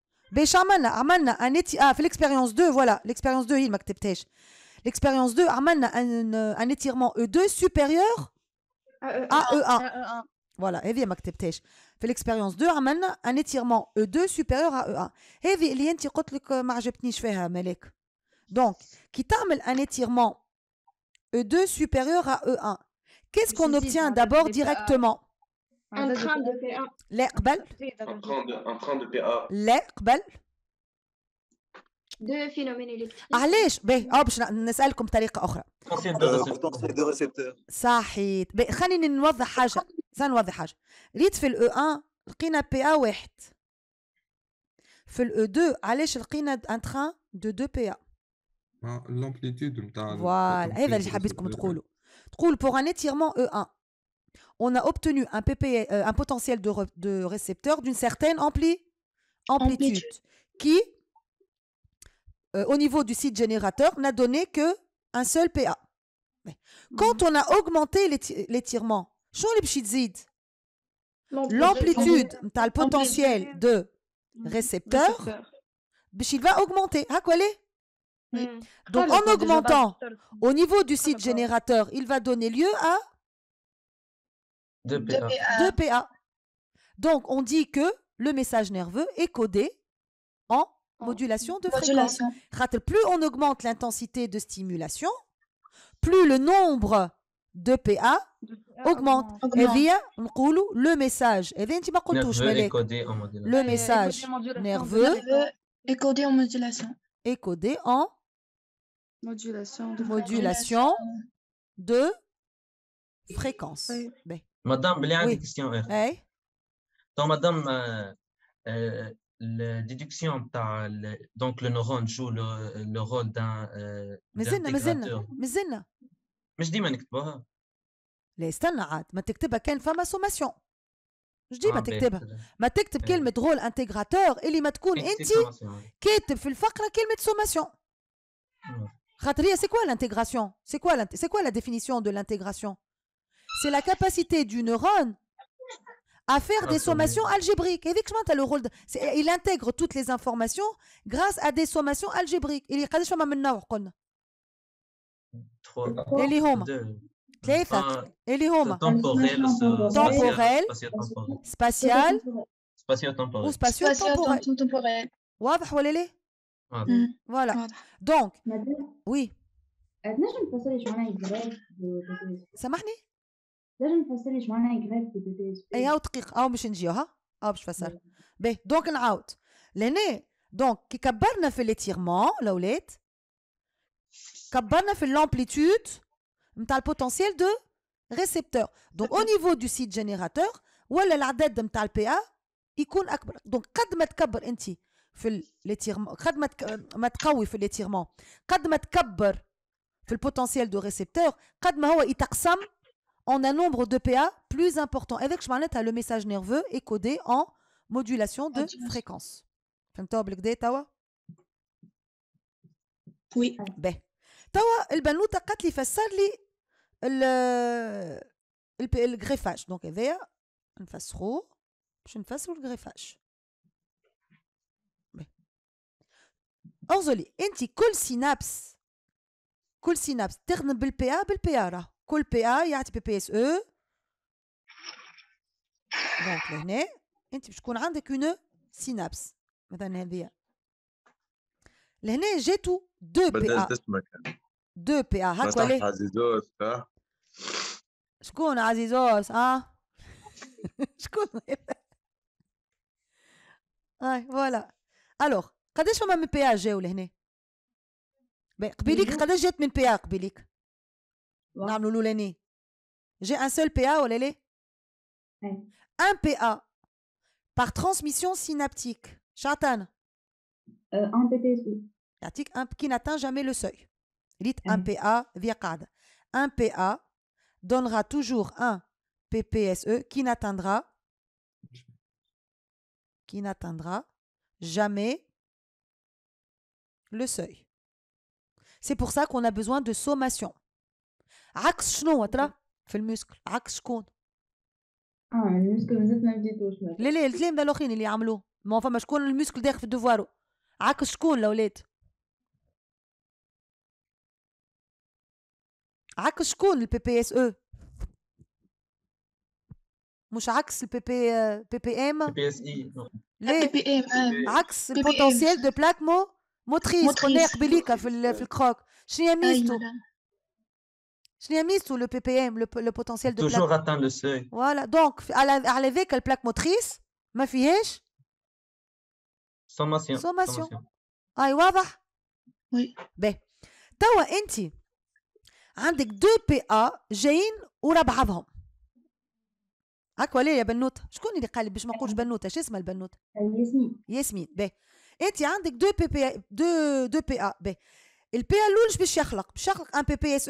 a ah, l'expérience 2 voilà l'expérience 2 il m'acceptait l'expérience 2 عملنا euh, e euh, un, un étirement E2 supérieur à E1 voilà il m'a كتبتهاش Fait l'expérience 2 a un étirement E2 supérieur à E1 donc كي t'amène un étirement E2 supérieur à E1 qu'est-ce qu'on obtient d'abord directement لا قبل لا قبل دو علاش باهي او باش نسالكم بطريقه اخرى صحيت خليني نوضح حاجه سنوضح حاجه ريت في الاو 1 e لقينا بي ا واحد في الاو 2 e علاش لقينا ان تران دو دو بي ا لامبليتود نتاع فوالا هذا اللي حبيتكم تقولوا تقول بوغ ان اتيرمون او 1 on a obtenu un, euh, potentiel de, récepteur d'une certaine amplitude, qui, euh, au niveau du site générateur, n'a donné que un seul PA. Quand mmh. on a augmenté l'étirement, l'amplitude, le potentiel de mmh. récepteur, bah, il va augmenter. Ah, quoi mmh. Donc, ah, en bah, augmentant au niveau du ah, site générateur, il va donner lieu à de PA. Donc, on dit que le message nerveux est codé en modulation de fréquence. Plus on augmente l'intensité de stimulation, plus le nombre de PA augmente. Et le message. Le message nerveux est codé en modulation. Est codé en modulation de fréquence. Ben, Madame, il y a une question. Donc, madame, euh, euh, la déduction, le, donc le neurone joue le, rôle d'un. مازلنا مازلنا مازلنا مش ديما نكتبوها لا استنى عاد ما تكتبها كان فما سوماسيون تكتبها ما تكتب رول اللي ما تكون كاتب في سوماسيون خاطر هي سي كوا l'intégration C'est quoi la définition de l'intégration c'est la capacité du neurone à faire des sommations algébriques. Évidemment, tu as le rôle. Il intègre toutes les informations grâce à des sommations algébriques. Il est spatial, ou spatio-temporel. Hmm. Voilà. Donc, oui. Ça marche لازم تفسري شمعنا اي ايوا دقيق او باش نجيوها او باش نفسر باهي دونك نعاود لهنا دونك كي كبرنا في ليتيرمون الاولاد كبرنا في لامبليتود نتاع البوتنسيال دو ريسبتور دونك او نيفو دو سيت جينيراتور ولا العدد نتاع البي ا يكون اكبر دونك قد ما تكبر انت في ليتيرمون قد ما ما تقوي في ليتيرمون قد ما تكبر في البوتنسيال دو ريسبتور قد ما هو يتقسم en un nombre de PA plus important. Avec le message nerveux est codé en modulation de fréquence. fréquence. Oui. Ben. Tawa, ben, le banou, t'as qu'à te faire le greffage. Donc, il y a une face rouge, une face le greffage. Ben. Orzoli, anti col synapse, col synapse, terne bel PA, bel PA, كل بي ا يعطي بي بي اس او دونك لهنا انت باش تكون عندك اون سينابس مثلا هذه لهنا جاتو دو بي ا دو بي ا هاكا ليه عزيزوس شكون عزيزوس اه (laughs) شكون هاي فوالا الوغ قداش فما من بي ا جاو لهنا قبيليك قداش جات من بي ا قبيليك J'ai un seul PA, olélé. Un PA par transmission synaptique. Chatan. Euh, e. un qui n'atteint jamais le seuil. un PA via Un PA donnera toujours un PPSE qui n'atteindra qui n'atteindra jamais le seuil. C'est pour ça qu'on a besoin de sommation. عكس شنو ترى في الميوسكل عكس شكون اه يعني الميوسكل مازلت ما بديتوش لا لا الكلام ذا الاخرين اللي يعملوه ما فما شكون الميوسكل داخل في دوفوارو عكس شكون الاولاد عكس شكون البي بي اس او مش عكس البي بي بي بي ام بي اس اي ليه بي ام عكس البوتنسيال دو مو موتريس قلنا قبليكا في الكروك شنو هي ميزته أيوة. Je n'ai mis sous le PPM le potentiel de... Je toujours atteint de ceux. Voilà. Donc, à arrêtez quelle plaque motrice, ma filles hein? Sommation. Sommation. Aïe, ouais, ouais. Oui. Bah. Tawa, entier. Un hein, des deux PA, j'ai une ou la bravam. Ah, quoi, il y a une autre Je connais les cales, je connais la note, je connais la note. Yesmi. Yesmi, bah. Et si un des deux PA, bah. Il peut aller chez lui, je un chez lui. Chaque PPSE,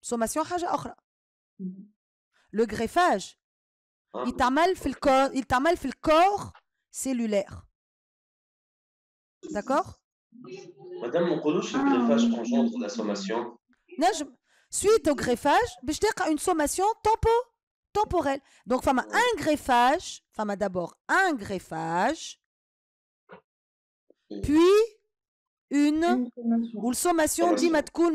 sommation mm-hmm. le greffage ah, il t'a mal fait il corps le corps cellulaire d'accord madame le le ah, greffage engendre la sommation suite au greffage je y a une sommation tempo temporelle donc femme un greffage femme d'abord un greffage puis une ou le sommation ديما تكون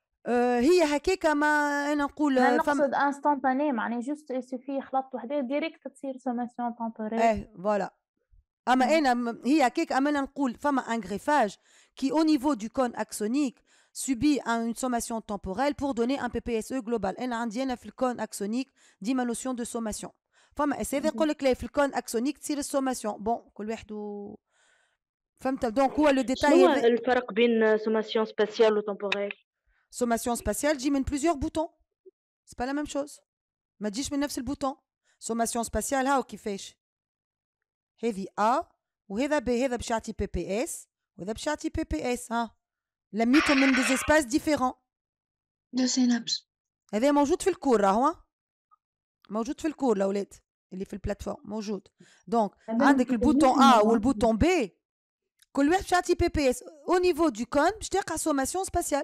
Il y a un y a un Voilà. un greffage qui, au niveau du cône axonique, subit une sommation temporelle pour donner un PPSE global. Il a un peu de a un de sommation Il y a un de sommation. C'est vrai a un y a un peu de le Il Sommation spatiale, j'y mets plusieurs boutons. C'est pas la même chose. Ma dit, je mets neuf, c'est le bouton. Sommation spatiale, how ah, qui fais Heavy A, ou heavy B, heavy PPS, ou heavy PPS, hein. Ah. La mi, tu des espaces différents. De synapse. Eh bien, moi, je fais le cours, là, hein. Moi, je fais le cours, là, Oulette. Il fait le plateforme, moi, je Donc, ah, ben, un avec le bouton A ou le bouton B, que le PPS, au niveau du con, je dis sommation spatiale.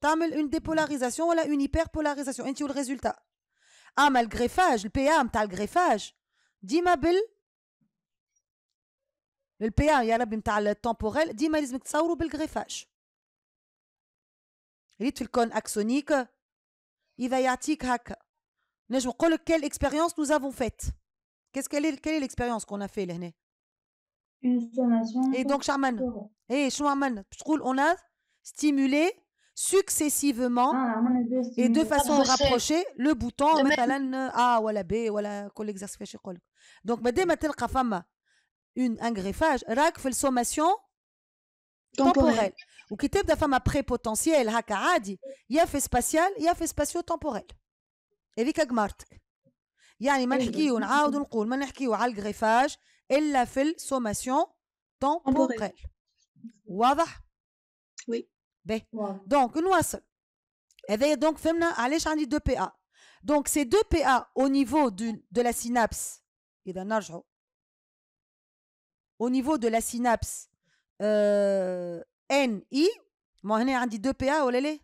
t'as une dépolarisation ou la une hyperpolarisation. polarisation et le résultat Mais le greffage le pa un le greffage dit ma le pa il y a le temporel, à la temporelle dit a ils le greffage les le con axonique il va y atique hein ne joue quelle expérience nous avons faite qu'est-ce quelle est quelle est l'expérience qu'on a fait l'année une stimulation et donc shaman et shaman troule on a stimulé successivement ah, et de façon rapprochée le bouton mettre à la A ou B ou à la qu'on l'exerce chez Cole donc dès qu'on a fait un greffage raque fait le sommation temporelle ou qui tape d'affaire après potentiel Hakadi il ya a spatial il y a spatio-temporel et c'est que Martik, il y a ni manip qui on a au de le dire manip qui au al greffage elle a fait sommation temporel oui donc ben, wow. Donc, nous, eh ben, donc, femme, allez, j'ai deux PA. Donc, ces deux PA au niveau du, de la synapse, et d'un âge, au niveau de la synapse euh, NI, moi, j'ai un deux PA, oh lélé.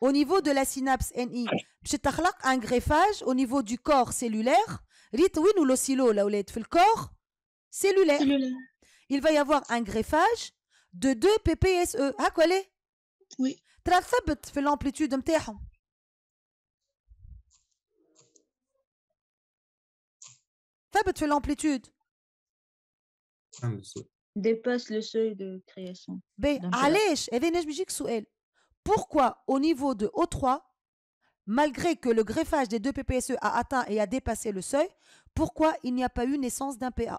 Au niveau de la synapse NI, je t'achlaque un greffage au niveau du corps cellulaire. Rite, oui, nous, l'oscillo, là, où le corps cellulaire. Il va y avoir un greffage de 2 ppse ah, quoi هاكا Oui. وي l'amplitude l'amplitude, l'amplitude الامبليتود Tu as fait l'amplitude. dépasse le seuil de création. Allez, B. sous elle. Pourquoi au niveau de O3, malgré que le greffage des deux PPSE a atteint et a dépassé le seuil, pourquoi il n'y a pas eu naissance d'un PA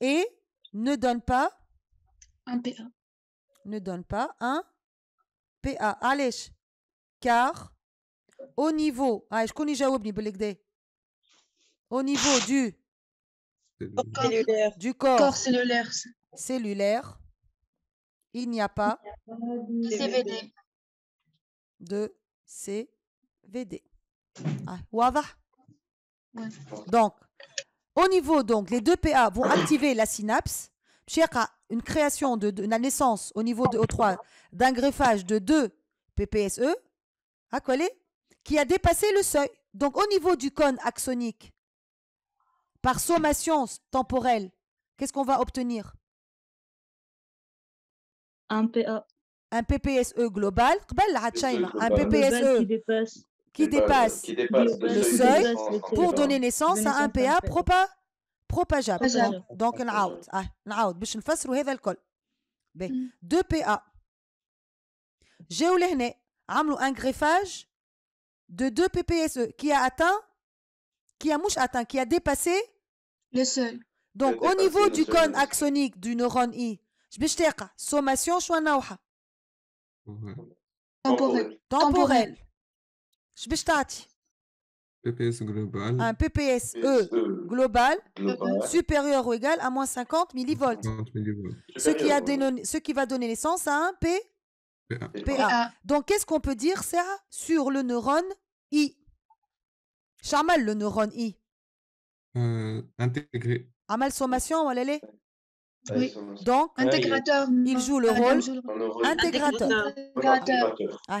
et ne donne pas un PA. Ne donne pas un PA. Allez, car au niveau, ah, je connais déjà au niveau du du corps, corps cellulaire. il n'y a pas de CVD. De CVD. Ah, Donc, au niveau, donc, les deux PA vont activer la synapse. Cherka, une création de, la naissance au niveau de O3 d'un greffage de deux PPSE, à hein, qui a dépassé le seuil. Donc, au niveau du cône axonique, par sommation temporelle, qu'est-ce qu'on va obtenir Un PA. Un PPSE global. E un PPSE eh ben, qui dépasse, le, seuil, pour donner naissance à un PA propa, propageable. Donc, un out. Ah, un out. نفسروا هذا الكل. بي دو deux pa j'ai عملوا un greffage de deux PPSE qui a atteint qui a mouche atteint qui a dépassé le seuil. Donc au niveau du cône axonique du neurone I, je vais sommation شو نوعها mhm. Temporel. temporelle. Un vais تعطي Un PPSE global supérieur ou égal à moins 50 millivolts. Ce, qui a ce qui va donner naissance à un P... PA. Donc, qu'est-ce qu'on peut dire, ça, sur le neurone I Charmal, le neurone I euh, Intégré. Amal sommation, on va oui. Donc, intégrateur. Il joue le rôle intégrateur. intégrateur. Ah,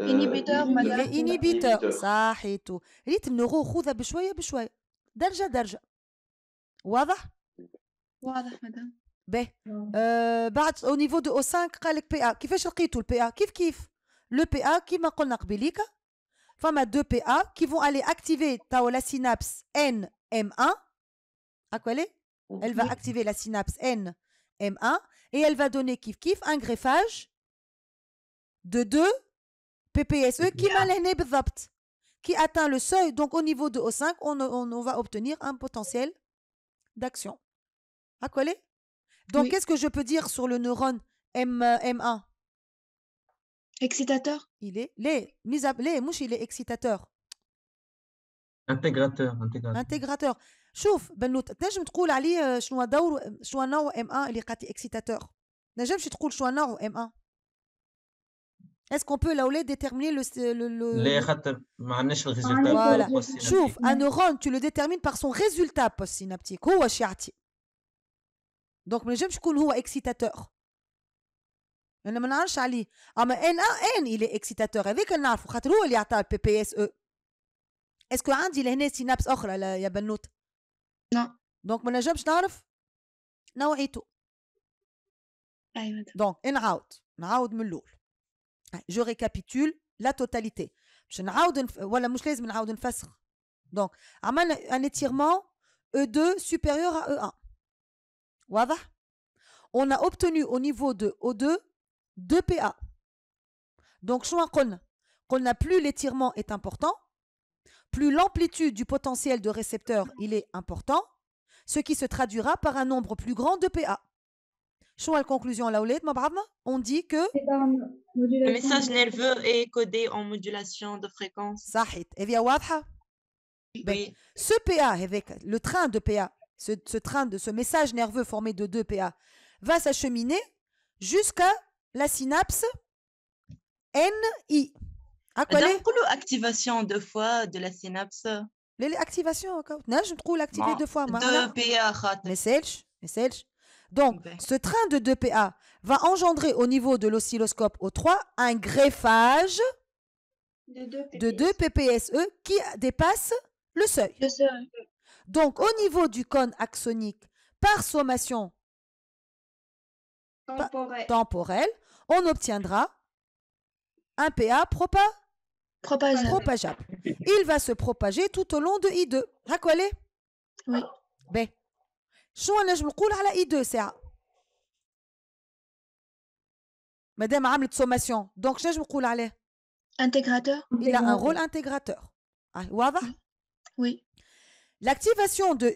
Euh, inhibiteur malin. Inhibiteur, ça a hit. Tu, tu, tu. Rien de nouveau. Xouze, pas chouïa, pas chouïa. Déjà, déjà. Vague? Vague, madame. Ben. Euh, après, au niveau de O5, tu as dit PA. Qu'est-ce qu'il y a le PA? Comment comment? Le PA, qui est ma connue bilique? On a deux PA qui vont aller activer ta la synapse N M1. À quoi mhm. elle? va activer la synapse N M1 et elle va donner comment comment un greffage de deux. PPSE e. qui qui atteint le seuil. Donc au niveau de O5, on, va obtenir un potentiel d'action. À coller Donc qu'est-ce que je peux dire sur le neurone M, 1 euh, Excitateur. Il est les mis à les mouches, il est excitateur. Intégrateur, intégrateur. Intégrateur. شوف بنوت تنجم تقول عليه شنو دور شنو نوع M1 اللي قاتي اكسيتاتور je تقول شنو نوع M1 est peut qu'on peut déterminer le le le un neurone tu le détermines par son résultat postsynaptique هو اش excitateur. دونك ما نجمش يكون هو اكسيتاتور انا ما نعرفش عليه اما ان ان الي a هذاك نعرفه خاطر هو اللي عطاه Est-ce qu'il او اسكو Non. Donc, ne ما نجمش نعرف Donc ايوه دونك نعاود من الاول je récapitule la totalité. Euh, Donc, un étirement E2 supérieur à E1. On a obtenu au niveau de O2 2PA. Donc, qu'on n'a plus l'étirement est important, plus l'amplitude du potentiel de récepteur il est important, ce qui se traduira par un nombre plus grand de PA. Je la conclusion là où ma brave, on dit que eh ben, le message nerveux est codé en modulation de fréquence. Sahit. Et via Wadha Oui. Ben, ce PA, avec le train de PA, ce, train de ce message nerveux formé de deux PA, va s'acheminer jusqu'à la synapse NI. À quoi l'activation deux fois de la synapse L'activation, je trouve l'activité deux fois. Deux PA, Message donc, ben. ce train de 2PA va engendrer au niveau de l'oscilloscope O3 un greffage de 2, ppse qui dépasse le seuil. Donc, au niveau du cône axonique, par sommation temporelle, on obtiendra un PA propa propageable. Il va se propager tout au long de I2. À quoi Oui. Ben, شو نجم نقول على اي دو ساعه مادام عملت سوماسيون دونك شنو نجم نقول عليه Intégrateur. il a un rôle intégrateur ah, oui L'activation de,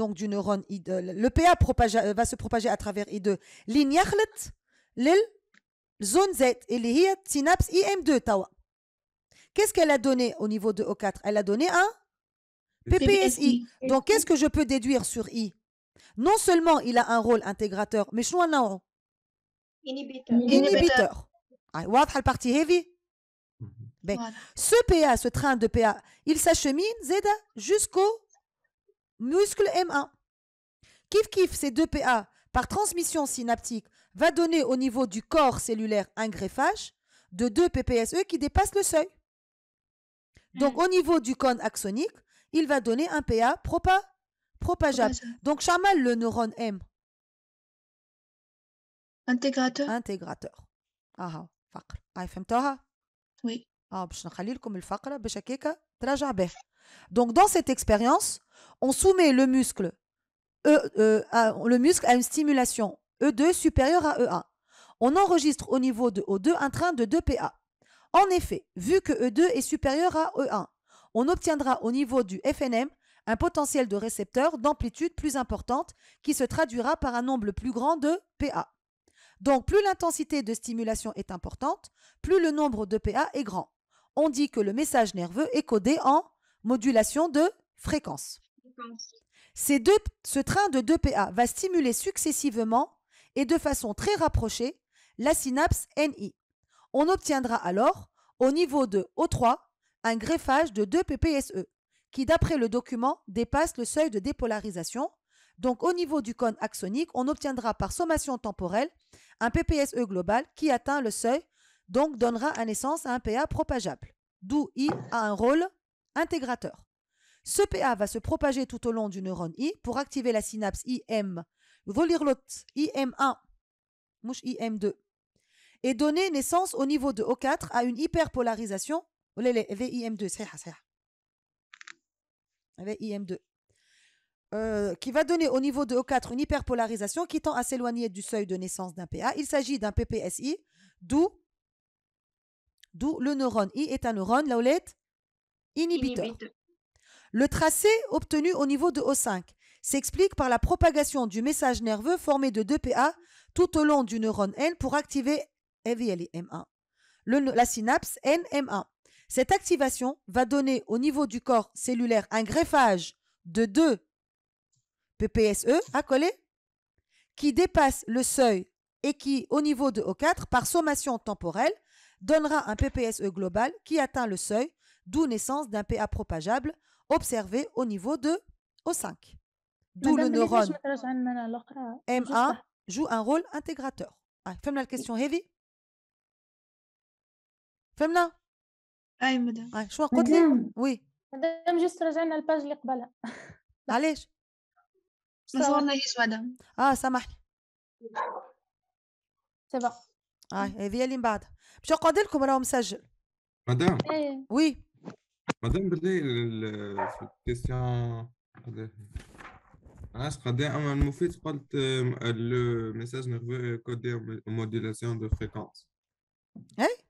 donc du neurone I2, le PA euh, va se propager à travers I2. L'iniachlet, l'il, zone Z, et les synapse IM2, Tawa. Qu'est-ce qu'elle a donné au niveau de O4 Elle a donné un PPSI. Donc, qu'est-ce que je peux déduire sur I non seulement il a un rôle intégrateur, mais suis un Inhibiteur. Inhibiteur. Ah, mhm. ben, ce PA, ce train de PA, il s'achemine, jusqu'au muscle M1. Kif kif, ces deux PA, par transmission synaptique, va donner au niveau du corps cellulaire un greffage de deux PPSE qui dépasse le seuil. Donc, hmm. au niveau du cône axonique, il va donner un PA propa Propageable. Donc le neurone M. Intégrateur. Intégrateur. Ah, Donc, dans cette expérience, on soumet le muscle, à, e, e, le muscle à une stimulation E2 supérieure à E1. On enregistre au niveau de O2 un train de 2PA. En effet, vu que E2 est supérieur à E1, on obtiendra au niveau du FNM un potentiel de récepteur d'amplitude plus importante qui se traduira par un nombre plus grand de PA. Donc plus l'intensité de stimulation est importante, plus le nombre de PA est grand. On dit que le message nerveux est codé en modulation de fréquence. Ces deux, ce train de 2 PA va stimuler successivement et de façon très rapprochée la synapse NI. On obtiendra alors, au niveau de O3, un greffage de 2 PPSE, qui, d'après le document, dépasse le seuil de dépolarisation. Donc, au niveau du cône axonique, on obtiendra par sommation temporelle un PPSE global qui atteint le seuil, donc donnera à naissance à un PA propageable, d'où I a un rôle intégrateur. Ce PA va se propager tout au long du neurone I pour activer la synapse IM, l'autre IM1, mouche IM2, et donner naissance au niveau de O4 à une hyperpolarisation, VIM2, 2 euh, qui va donner au niveau de O4 une hyperpolarisation qui tend à s'éloigner du seuil de naissance d'un PA. Il s'agit d'un PPSI, d'où le neurone. I est un neurone, là inhibiteur. Le tracé obtenu au niveau de O5 s'explique par la propagation du message nerveux formé de deux PA tout au long du neurone N pour activer la synapse NM1. Cette activation va donner au niveau du corps cellulaire un greffage de 2 PPSE hein, coller qui dépasse le seuil et qui, au niveau de O4, par sommation temporelle, donnera un PPSE global qui atteint le seuil, d'où naissance d'un PA propageable observé au niveau de O5. D'où le neurone MA joue un rôle intégrateur. Ah, fais-moi la question heavy. fais-moi اي مدام اي شو قلت لي؟ وي مدام جست رجعنا الباج اللي قبلها (laughs) علاش؟ ما صورناهيش مدام اه سامحني سبق اه هذه اللي من بعدها باش نقعد لكم راهو مسجل مدام ايه وي مدام بدي في الكيستيون علاش قدي اما المفيد قلت آه، لو ميساج نيرفو كودي موديلاسيون دو فريكونس اي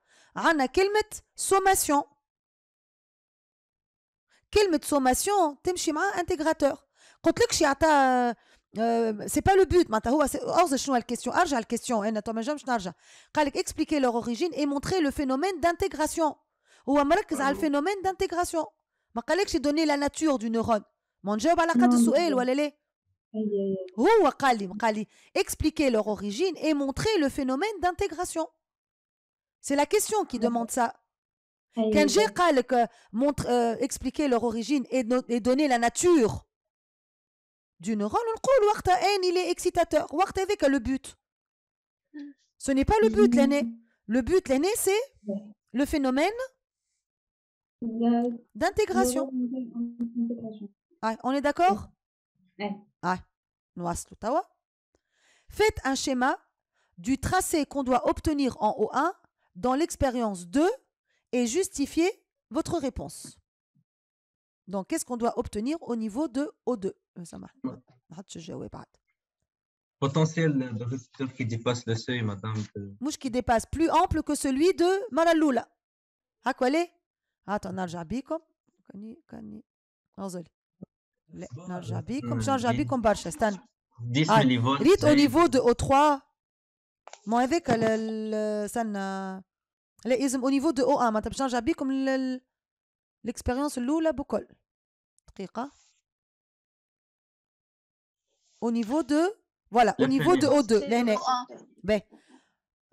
Anne, quelle mot sommation? Quel mot sommation? Temsima intégrateur. Quand tu le dis à ta, euh, euh, c'est pas le but, matahu. Hors de question, hors de question. Attends, mais je me suis leur origine et montrer le phénomène d'intégration. Ou à marak za le phénomène d'intégration. Mais qu'allez-je donner la nature du neurone? Mon job à la case de souhait, loalélé. Où? Expliquer leur origine et montrer le phénomène d'intégration. C'est la question qui demande ça. Quand j'ai montre, euh, expliquer leur origine et, donner la nature du neurone, on il est excitateur. Avec le but. Ce n'est pas le but, l'année Le but, l'année c'est le phénomène d'intégration. Ah, on est d'accord ah. Faites un schéma du tracé qu'on doit obtenir en O1 dans l'expérience 2 et justifier votre réponse. Donc, qu'est-ce qu'on doit obtenir au niveau de O2 euh, Potentiel de rupture qui dépasse le seuil, madame. Mouche qui dépasse plus ample que celui de Malaloula. À ah, quoi est Attends, Narjabikom. Narjabikom, Barcha, Stan. 10 millivolts. Rite au niveau de O3 mon rêve que le ça au niveau de O1 maintenant je change d'habits comme l'expérience lou l'abocole t'écrit quoi au niveau de voilà au niveau de O2 lènè ben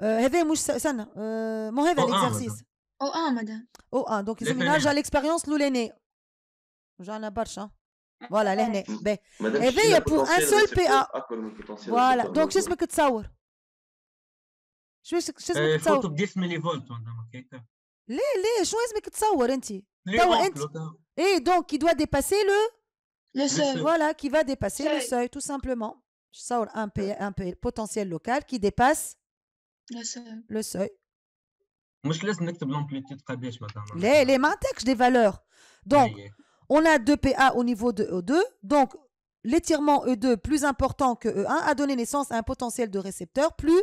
euh, avait euh, mon rêve l'exercice O1 Madame O1 donc examenage à l'expérience lou lènè j'en abats hein voilà lènè ben et bien pour un seul PA voilà donc juste euh, que tu ça je sais شو اسمك تصور؟ يفوتوا ب 10 ملي فولت ليه ليه شنو اسمك تصور انت؟ تو انت Et donc qui doit dépasser Le seuil. Voilà, qui va dépasser le seuil, tout simplement. Je sais, un, potentiel local qui dépasse le seuil. Le seuil. مش لازم نكتب l'amplitude les les des valeurs donc on a 2PA au niveau de E2 donc l'étirement E2 plus important que E1 a donné naissance à un potentiel de récepteur plus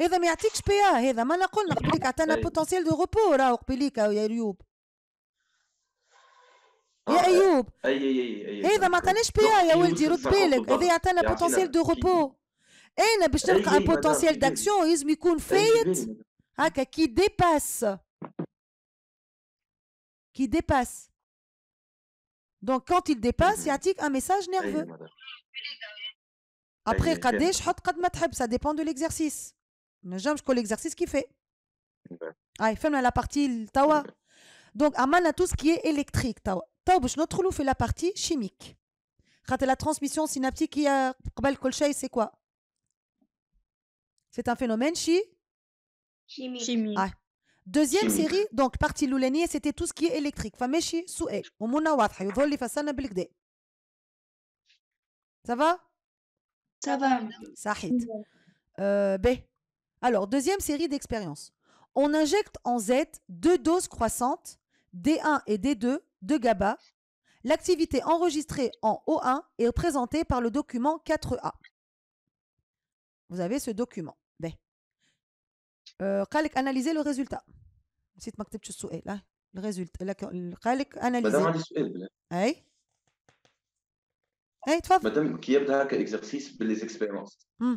هذا ما يعطيكش بي هذا ما نقول لك قبليك عطانا بوتنسيال دو روبو راهو قبليك يا ايوب يا ايوب اي اي اي هذا ما عطاناش بي يا ولدي رد بالك هذا يعطانا بوتنسيال دو روبو انا باش نلقى ان بوتنسيال داكسيون لازم يكون فايت هكا كي ديباس كي ديباس دونك كونت il dépasse يعطيك ان ميساج نيرفو Après, تحب سا dépend دو l'exercice. Ne jamais l'exercice qui fait. Ah, il fait la partie tawa. Donc, Aman a tout ce qui est électrique. Taw, Notre loup fait la partie chimique. Quand la transmission synaptique qui a le cheikh, c'est quoi? C'est un phénomène chimique. Chimique. Ah. Deuxième série. Donc, partie loulénie, c'était tout ce qui est électrique. Faméchi souhe. Omona wathayou voli fasana blikde. Ça va? Ça va. Ça va. Euh, B. Alors, deuxième série d'expériences. On injecte en Z deux doses croissantes, D1 et D2, de GABA. L'activité enregistrée en O1 est représentée par le document 4A. Vous avez ce document. Ben. Euh, analyser le résultat. le ما كتبتش Le résultat. Le قالك اناليزي مدام Hey, Madame, بلا اي exercice les expériences. Hmm.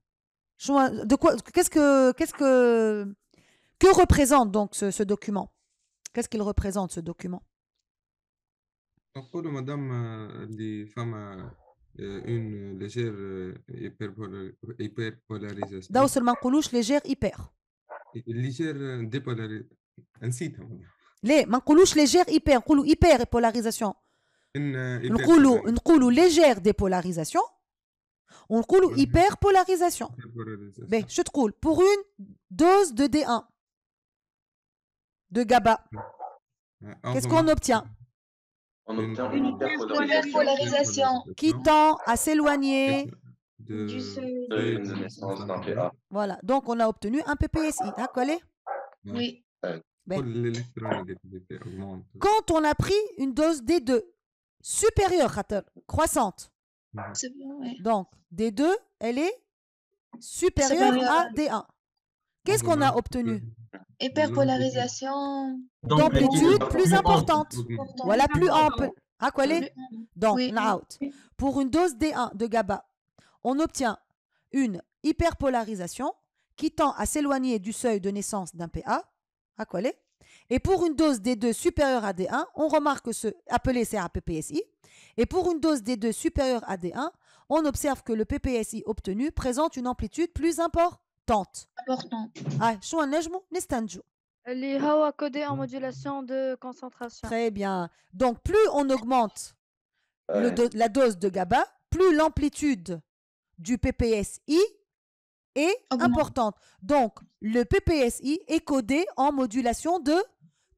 de quoi qu'est-ce que qu'est-ce que que représente donc ce, ce document qu'est-ce qu'il représente ce document parfois madame euh, les femmes euh, euh, une légère hyperpolarisation d'où seulement coulouche légère hyper légère dépolarisation ainsi les man coulouche légère hyper coulou hyper polarisation une coulou une coulou légère dépolarisation on ou hyperpolarisation. Mais Je te coule Pour une dose de d 1 de GABA qu'est-ce qu'on obtient on obtient une hyperpolarisation qui tend à s'éloigner du seuil naissance Voilà, donc on a obtenu un PPSI, à hein, coller Oui. Ben. Oh, Quand on a pris une dose D2 supérieure, croissante, bah Donc, D2, elle est supérieure, à D1. Qu'est-ce ah, qu'on a obtenu Hyperpolarisation d'amplitude plus importante. Voilà, plus ample. À ah, quoi est Donc, Pour une dose D1 de GABA, on obtient une hyperpolarisation qui tend à s'éloigner du seuil de naissance d'un PA. À ah, quoi est Et pour une dose D2 supérieure à D1, on remarque ce appelé CRPPSI, et pour une dose D2 supérieure à D1, on observe que le PPSI obtenu présente une amplitude plus importante. Importante. Ah, Les HAWA codés en modulation de concentration. Très bien. Donc, plus on augmente la dose de GABA, plus l'amplitude du PPSI est importante. Donc, le PPSI est codé en modulation de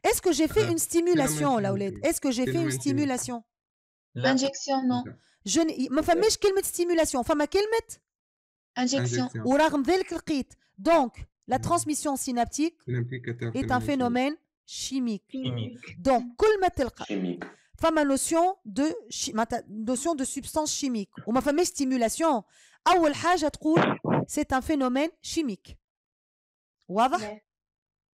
Euh, Est-ce que j'ai fait une stimulation, laoulette Est-ce que j'ai fait une stimulation L'injection, non. Je n'ai pas euh. de stimulation. Enfin, ma Injection. Donc, la mmh. transmission synaptique est un phénomène chimique. Donc, Donc, chimique. ma notion de notion de substance chimique. Ou ma fameuse stimulation. c'est un phénomène chimique.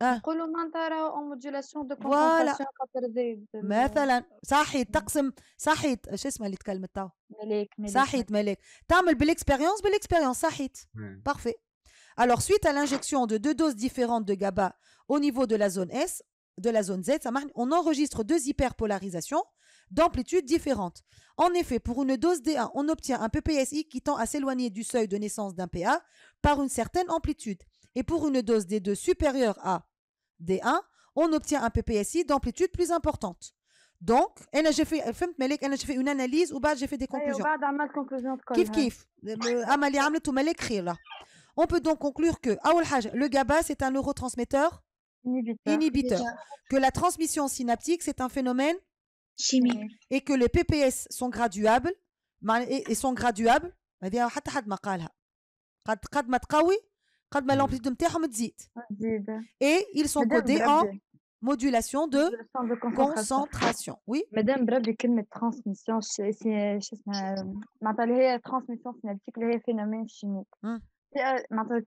Alors, suite à l'injection de deux doses différentes de GABA au niveau de la zone S, de la zone Z, on enregistre deux hyperpolarisations d'amplitude différentes. En effet, pour une dose D1, on obtient un PPSI qui tend à s'éloigner du seuil de naissance d'un PA par une certaine amplitude et pour une dose D2 supérieure à D1, on obtient un PPSI d'amplitude plus importante. Donc, j'ai fait, une analyse ou j'ai fait des conclusions. Kif kif. Euh, on peut donc conclure que le GABA, c'est un neurotransmetteur inhibiteur. Que la transmission synaptique, c'est un phénomène chimique. Et que les PPS sont graduables. Et sont graduables. Eh quand mmh. l'amplitude de dit et ils sont codés en modulation de, de concentration. concentration. Oui. Madame, transmission, c'est transmission, c'est un petit phénomène chimique.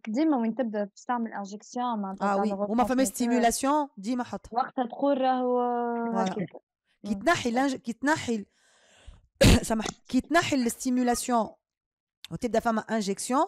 Dis-moi, on de faire l'injection. Ah oui, on m'a fait une stimulation. Dis-moi, ça m'a quitté la stimulation au type d'affaire injection.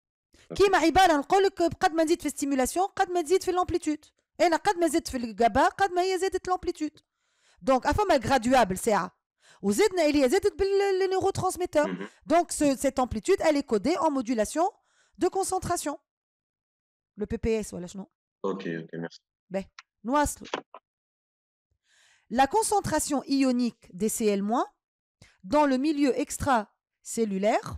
Qui m'a dit que quand je fais la stimulation, quand je fais l'amplitude. Et quand je fais le GABA, quand je fais l'amplitude. Donc, il y a une graduale, c'est ça. Il y a des neurotransmetteurs. Donc, cette amplitude, elle est codée en modulation de concentration. Le PPS, voilà, je Ok, ok, merci. Ben, nous avons. La concentration ionique des Cl- dans le milieu extracellulaire.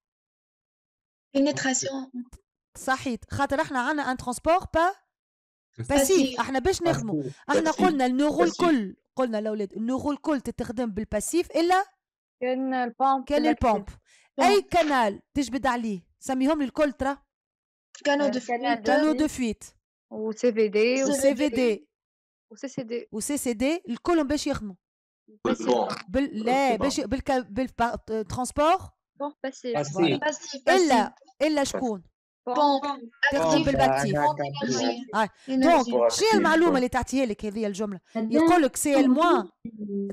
بنتراسيون صحيت خاطر احنا عندنا ان ترونسبور با باسيف احنا باش نخدموا احنا قلنا النورو الكل قلنا الاولاد النورو الكل تتخدم بالباسيف الا كان البومب كان البومب اي كانال تجبد عليه سميهم الكل ترى كانو دو فويت كانو دو فويت سي في دي و سي في دي و سي دي و سي دي الكلهم باش يخدموا بال لا باش بالترونسبور Passif, elle a l'âge courant. Bon, elle a l'âge courant. Donc, ah, chez le malou, elle est attirée. Elle est qu'elle est le jumel. Elle est le moins. Elle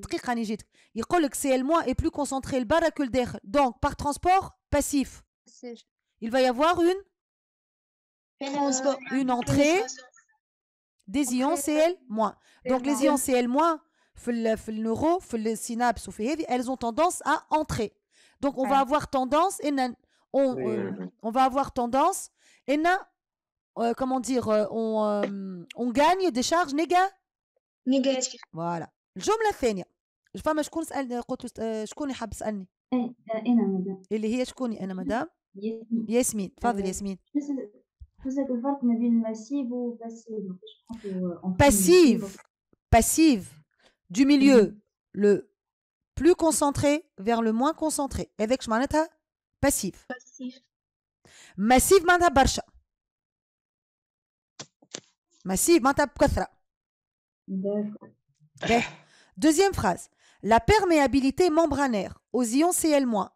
est plus concentré Elle est plus concentrée. Donc, par transport passif, il va y avoir une euh, entrée des ions. CL elle Donc, les ions. CL elle-moi. Fait le neuro, ou le synapse. Elles ont tendance à entrer. Donc on va avoir tendance, et on, on, va avoir tendance, et na, euh, comment dire, euh, on, euh, on gagne des charges négatives. Négatives. Voilà. الجملة الثانية فما شكون سألني قلت شكون يحب يسألني؟ أنا مدام اللي هي شكوني أنا مدام؟ ياسمين ياسمين تفضل ياسمين الفرق ما بين الماسيف du milieu mm-hmm. le plus concentré vers le moins concentré. avec شو passif. Passif. Massif Massive Massive Massif معناتها Deuxième phrase. La perméabilité membranaire aux ions Cl-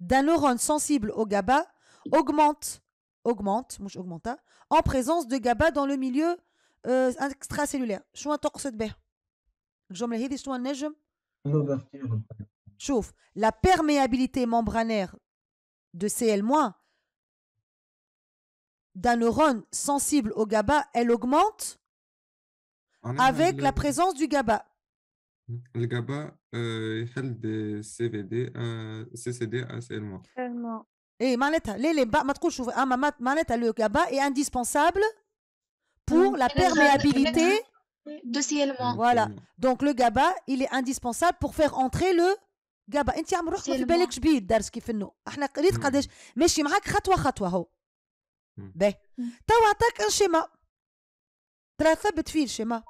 d'un neurone sensible au GABA augmente, augmente, augmenta, hein, en présence de GABA dans le milieu euh, extracellulaire. شو تقصد به؟ je suis un neige chauffe la perméabilité membranaire de CL- d'un neurone sensible au GABA, elle augmente avec la présence du GABA. Mmh. Le GABA euh, euh, le GABA est indispensable pour mmh. la perméabilité voilà. Donc le GABA, il est indispensable pour faire entrer le GABA. Hmm. Hmm. Hmm. Il عم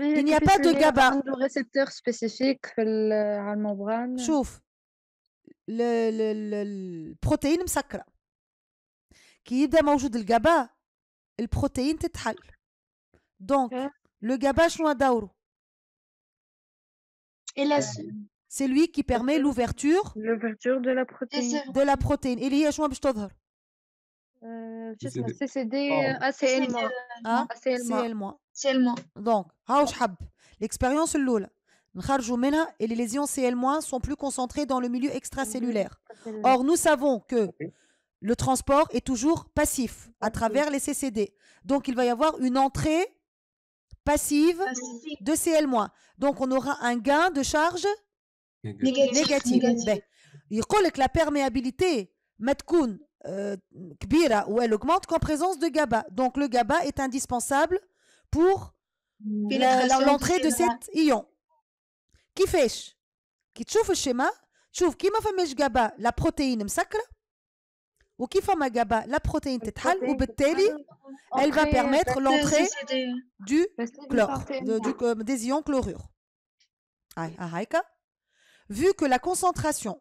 Il n'y a pas de GABA. récepteur spécifique euh, le, le, البروتين donc, hein? le gaba Et euh, C'est lui qui permet l'ouverture l'ouverture de la protéine de la protéine. Et هي euh, euh, ah, hein? l'expérience et les lésions CL- sont plus concentrées dans le milieu mhm. extracellulaire. Or nous savons que le transport est toujours passif à travers les CCD. Donc il va y avoir une entrée passive de CL-. Donc on aura un gain de charge négatif. Ben, il dit que la perméabilité matkoun euh, kbira où elle augmente qu'en présence de GABA. Donc le GABA est indispensable pour l'entrée de cet ion. Qui fait Qui trouve le schéma Trouve qui m'a fait GABA La protéine m'sakra. وكيف ما la protéine protéine ou elle va permettre l'entrée du chlore des ions chlorure vu que la concentration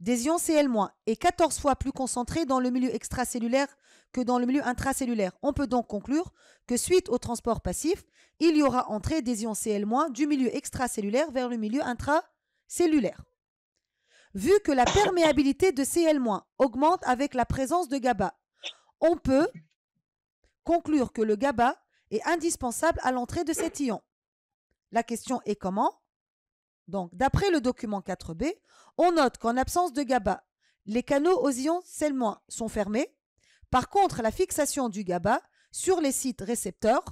des ions Cl- est 14 fois plus concentrée dans le milieu extracellulaire que dans le milieu intracellulaire. On peut donc conclure que suite au transport passif, il y aura entrée des ions Cl- du milieu extracellulaire vers le milieu intracellulaire vu que la perméabilité de Cl- augmente avec la présence de GABA. On peut conclure que le GABA est indispensable à l'entrée de cet ion. La question est comment Donc, d'après le document 4b, on note qu'en absence de GABA, les canaux aux ions Cl- sont fermés. Par contre, la fixation du GABA sur les sites récepteurs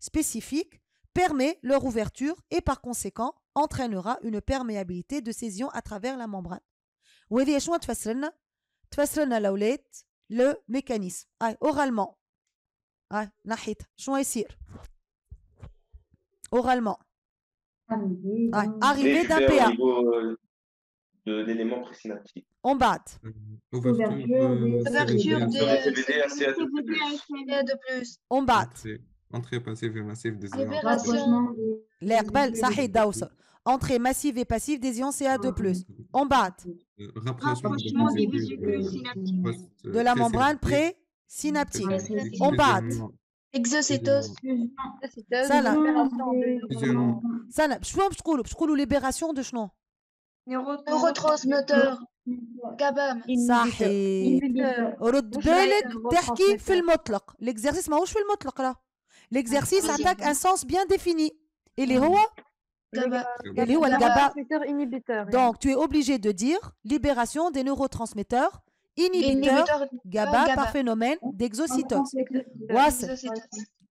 spécifiques permet leur ouverture et par conséquent entraînera une perméabilité de ces ions à travers la membrane. وهذه شنو تفسر لنا تفسر لنا الاولاد لو ميكانيزم اي اورالمون اي نحيتها شنو يصير اورالمون arrivée d'un PA. de l'élément présynaptique. On bat. Euh, ouverture de CBD à CA2+. On bat. Entrée passive et massive des ions. Entrée massive et passive des ions CA2+. On bat. Rapprochement De la membrane pré-synaptique. On bat. Exocytose. Je libération de chenon. Neurotransmetteur. صحيح رد بالك تحكي في المطلق ماهوش L'exercice ah, attaque un sens bien défini. Et les GABA? donc, tu es obligé de dire libération des neurotransmetteurs inhibiteurs GABA, par phénomène hein? d'exocytose.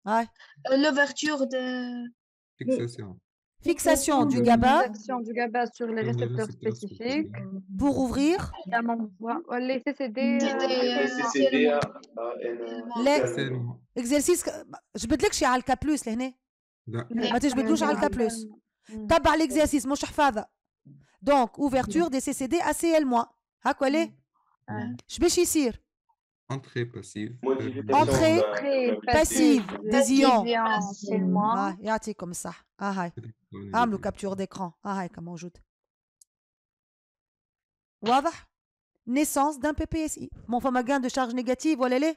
Euh, l'ouverture de... Fixation du GABA, sur les récepteurs spécifiques. Pour ouvrir. Les CCD. L'exercice. Bah, je vais te dire que je suis à Alka Plus, hein. ah, je vais te dire que je suis à Alka Plus. Mm. Tabar l'exercice, mon cher Fada. Donc, ouverture des CCD ACL-. À quoi aller mm. Je vais chisser. Entrée passive. Euh, Entrée passive, euh, désiant. Ah, c'est ah, ah, comme ça. Ah, ah, capture d'écran. Ah, ah comme on Voilà. Naissance d'un PPSI. Mon femme gain de charge négative, voilà les.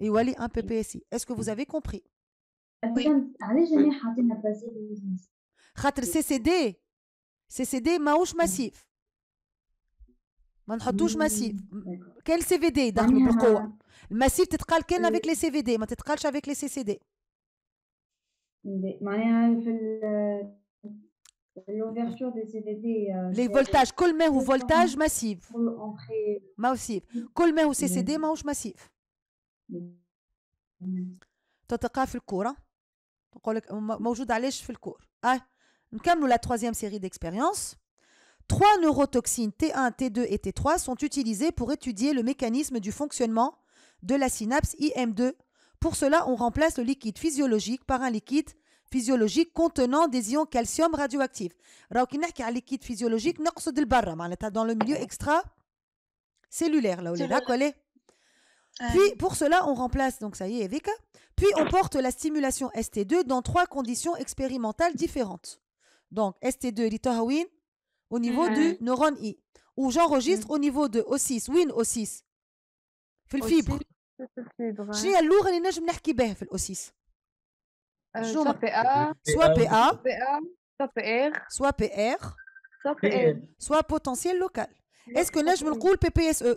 Et voilà un PPSI. Est-ce que vous avez compris Oui. CCD. CCD, maouche massif man hauteux massif mm. quel CVD Darko massif avec les CVD mais t'es avec les CCD euh, les voltages Colmer ou voltage massif Colmer ou CCD manche massif t'as ta le court le comme nous la troisième série d'expériences Trois neurotoxines T1, T2 et T3 sont utilisées pour étudier le mécanisme du fonctionnement de la synapse IM2. Pour cela, on remplace le liquide physiologique par un liquide physiologique contenant des ions calcium radioactifs. راهو كي liquide physiologique ليكيد liquide physiologique dans le milieu extra cellulaire là Puis pour cela, on remplace donc ça y est avec puis on porte la stimulation ST2 dans trois conditions expérimentales différentes. Donc ST2 Ritohawin au niveau mmh. du neurone I. Ou j'enregistre mmh. au niveau de O6, Win O6. Fil fibre. Je suis lourd et je me l'ai dit fil O6. Soit PA, soit PR, soit PR, soit potentiel local. Est-ce que je me le PPSE e?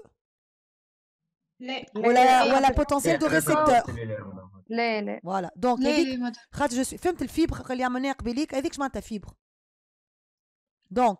ou la, ou la potentiel de e. récepteur Voilà. Donc, je suis. Femme, tu le fibre, Je y a mon air, il y a que je m'en ta fibre. Donc,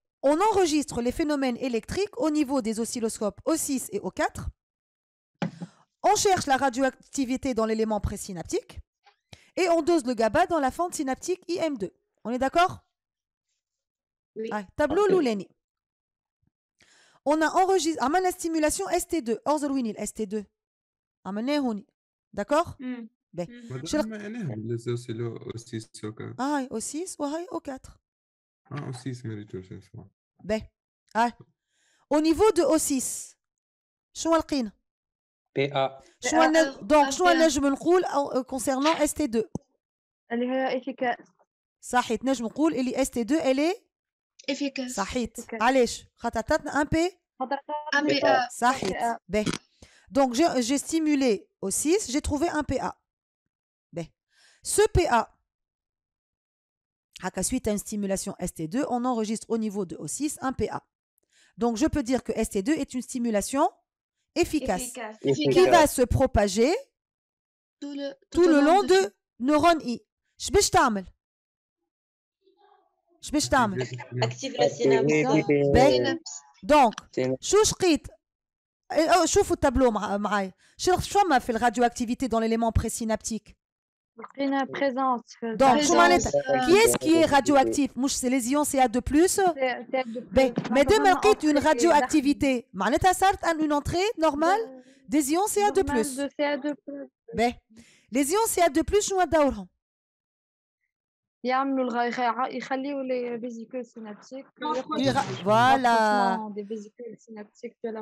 on enregistre les phénomènes électriques au niveau des oscilloscopes O6 et O4. On cherche la radioactivité dans l'élément présynaptique et on dose le GABA dans la fente synaptique IM2. On est d'accord Oui. Ah, tableau On a enregistré à ah, la stimulation ST2, Orzelwinil ST2. D'accord Ben. Ah, O6 O4 de hein, O6 mérite le classement. Ben. Ah. Au niveau de O6, شنو القين PA. Donc, شنو نجم نقول concernant ST2 euh, Elle est efficace. صحيت نجم dire que ST2 elle est efficace. صحيت. علاش خاطر un P Un PA. Ben. Donc, j'ai stimulé O6, j'ai trouvé un PA. Ben. Ce PA suite à une stimulation ST2, on enregistre au niveau de O6 un PA. Donc, je peux dire que ST2 est une stimulation efficace, qui va se propager tout le, long de, neurone I. Je vais Je vais Active hein. la synapse. Donc, eh, oh, tableau, شوفوا l'élément معايا fait la radioactivité dans l'élément présynaptique présence. Euh, Donc, euh, qui est-ce qui est radioactif C'est les ions CA2+. Ben, mais demain, qu'il y une radioactivité, une entrée normale euh, des ions CA2+. Ben, les ions CA2+, شنو دورهم يعملوا الغ... يخليوا لي les vésicules synaptiques.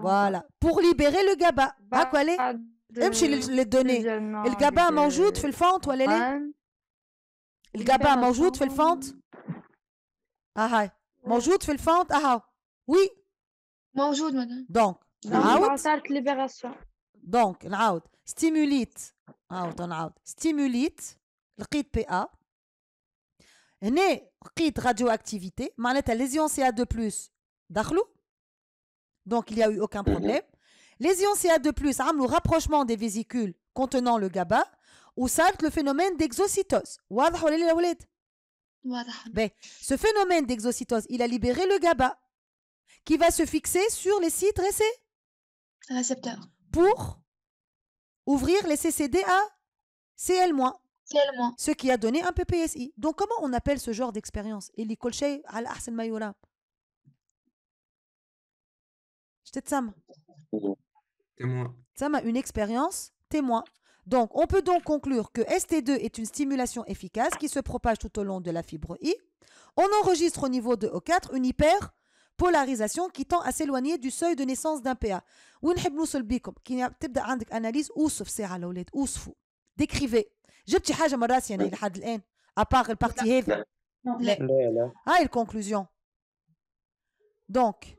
Voilà. pour libérer le GABA. Bah, même chez les données. El Gabal, manjout, tu fais le fente. El Gabal, manjout, tu fais le fente. Ah, ah. Manjout, tu fais le fente. Ah, ah. Oui. Bonjout, madame. Donc, ah, ah. Donc, ah, ah. Stimulite. Ah, ah, ah. Stimulite. Le crit PA. Et le crit radioactivité. Manette a lésion CA2 ⁇ Dakhlo. Donc, il n'y a eu aucun problème. Les ions CA2+, arme le rapprochement des vésicules contenant le GABA ou salte le phénomène d'exocytose. Ben, ce phénomène d'exocytose, il a libéré le GABA qui va se fixer sur les sites dressés. Récepteur. Pour ouvrir les CCDA CL-. CL-. Ce qui a donné un PPSI. Donc, comment on appelle ce genre d'expérience Eli Kolchei al Témoin. m'a une expérience témoin. Donc, on peut donc conclure que ST2 est une stimulation efficace qui se propage tout au long de la fibre I. On enregistre au niveau de O4 une hyper polarisation qui tend à s'éloigner du seuil de naissance d'un PA. ونحب نوصل بيكم à conclusion عندك Décrivez. conclusion. Donc...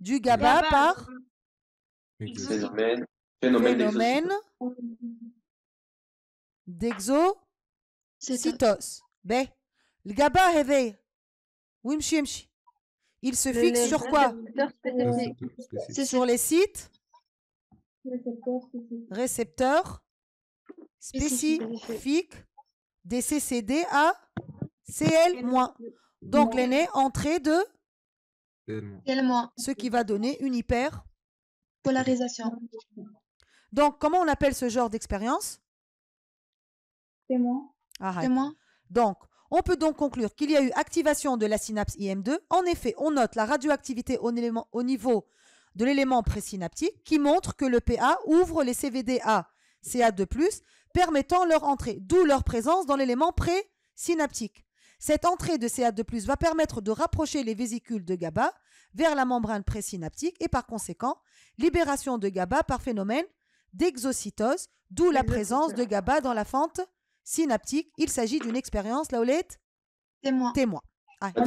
du GABA, par phénomène, d'exocytose. B. Ben, le GABA réveille. Oui, Il se fixe sur quoi C'est sur les sites récepteurs spécifiques des CCD à CL-. Donc l'aîné entrée de ce qui va donner une hyper polarisation. Donc, comment on appelle ce genre d'expérience Témoin. Donc, on peut donc conclure qu'il y a eu activation de la synapse IM2. En effet, on note la radioactivité au, au niveau de l'élément présynaptique qui montre que le PA ouvre les CVDA, CA2+, permettant leur entrée, d'où leur présence dans l'élément présynaptique. Cette entrée de CA2+, va permettre de rapprocher les vésicules de GABA vers la membrane présynaptique et par conséquent, libération de GABA par phénomène d'exocytose, d'où la présence de GABA dans la fente synaptique. Il s'agit d'une expérience, Laolette Témoin. Témoin. c'est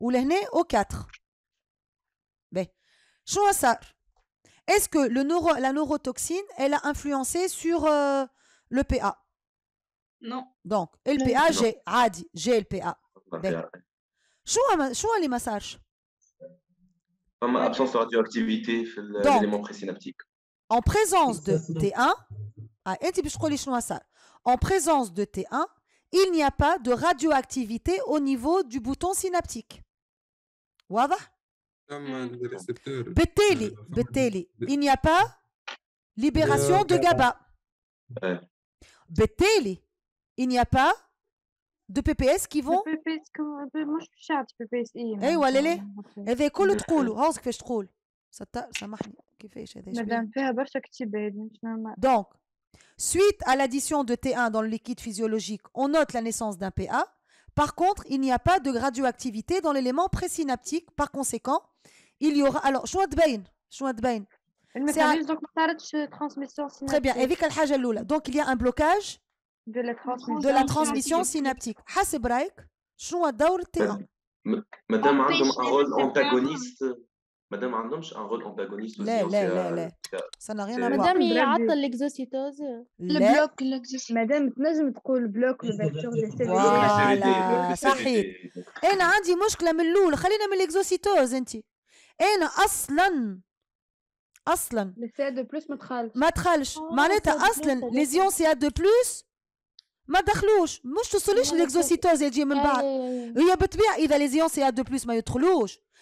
ولهنا o 4 mais Chouassar, Est-ce que la neurotoxine, elle a influencé sur euh, le PA Non. Donc, LPA, j'ai Adi, ah, j'ai LPA. Ben, PA. absence de radioactivité l'élément présynaptique. En présence de T1, ah, En présence de T1, il n'y a pas de radioactivité au niveau du bouton synaptique. واضح بالتالي بالتالي il n'y a pas libération de GABA بالتالي il n'y a pas دو بي بي اس كي فون بي بي اس مش شعبت بي بي اس اي ايوا لا لا هذا كله تقولوا هاوس كيفاش تقول سامحني كيفاش هذا مادام فيها برشا اكتئاب مش نورمال دونك Suite à l'addition de T1 dans le liquide physiologique, on note la naissance d'un PA. Par contre, il n'y a pas de radioactivité dans l'élément présynaptique. Par conséquent, il y aura. Alors, choix de bain. Choix de bain. Très bien. Et al Donc, il y a un blocage de la transmission, synaptique. Hassebraik, choix d'Aur euh, madame, Madame, a un rôle antagoniste. مادام ما عندهمش ان رول انتاغونيست لا لا لا euh, لا سا نا مادام يعطل ليكزوسيتوز البلوك ليكزوسيتوز مادام تنجم تقول بلوك فوالا صحيح انا عندي مشكله من الاول خلينا من ليكزوسيتوز انت انا اصلا اصلا سي دو بلوس ما تخالش ما تخالش معناتها اصلا ليزيون سي دو بلوس ما دخلوش مش توصليش ليكزوسيتوز يجي من بعد هي بالطبيعه اذا ليزيون سي دو بلوس ما يدخلوش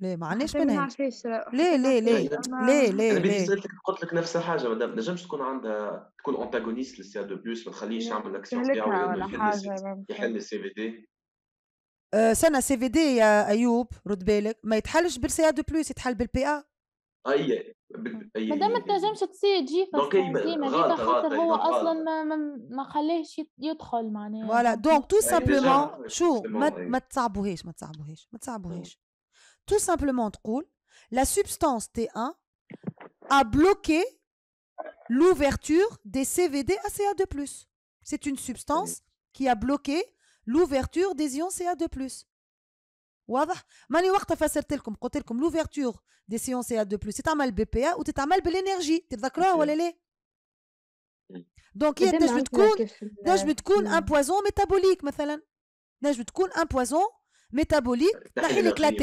ليه ما عندناش منها ما ليه ليه ليه ليه ليه انا بدي ليه سالتك قلت لك نفس الحاجه ما نجمش تكون عندها تكون اونتاغونيست للسي دو بيوس ما تخليش يعمل الاكسيون تاعو ولا يحل السي- في دي سنة سي في دي أه، يا أيوب رد بالك ما يتحلش بالسي دو بلوس يتحل بالبي أ اي أي- مادام ما تنجمش تسي تجي دونك ديما غلطة- هذيك خاطر هو اصلا ما ما- خليهش يدخل معناها فوالا دونك تو سامبلومون شو ما تصعبوهاش ما تصعبوهاش ما تصعبوهاش tout simplement la substance T1 a bloqué l'ouverture des CVD à CA2+. C'est une substance qui a bloqué l'ouverture des ions CA2+. واضح ماني وقتها فسرت لكم قلت لكم لوفيرتور دي سيون سي ا 2 c'est un mal بي ا وتتعمل بالانرجي تتذكروها ولا لا دونك هي تنجم تكون تنجم تكون ان بويزون ميتابوليك مثلا تنجم تكون ان poison ميتابوليك لك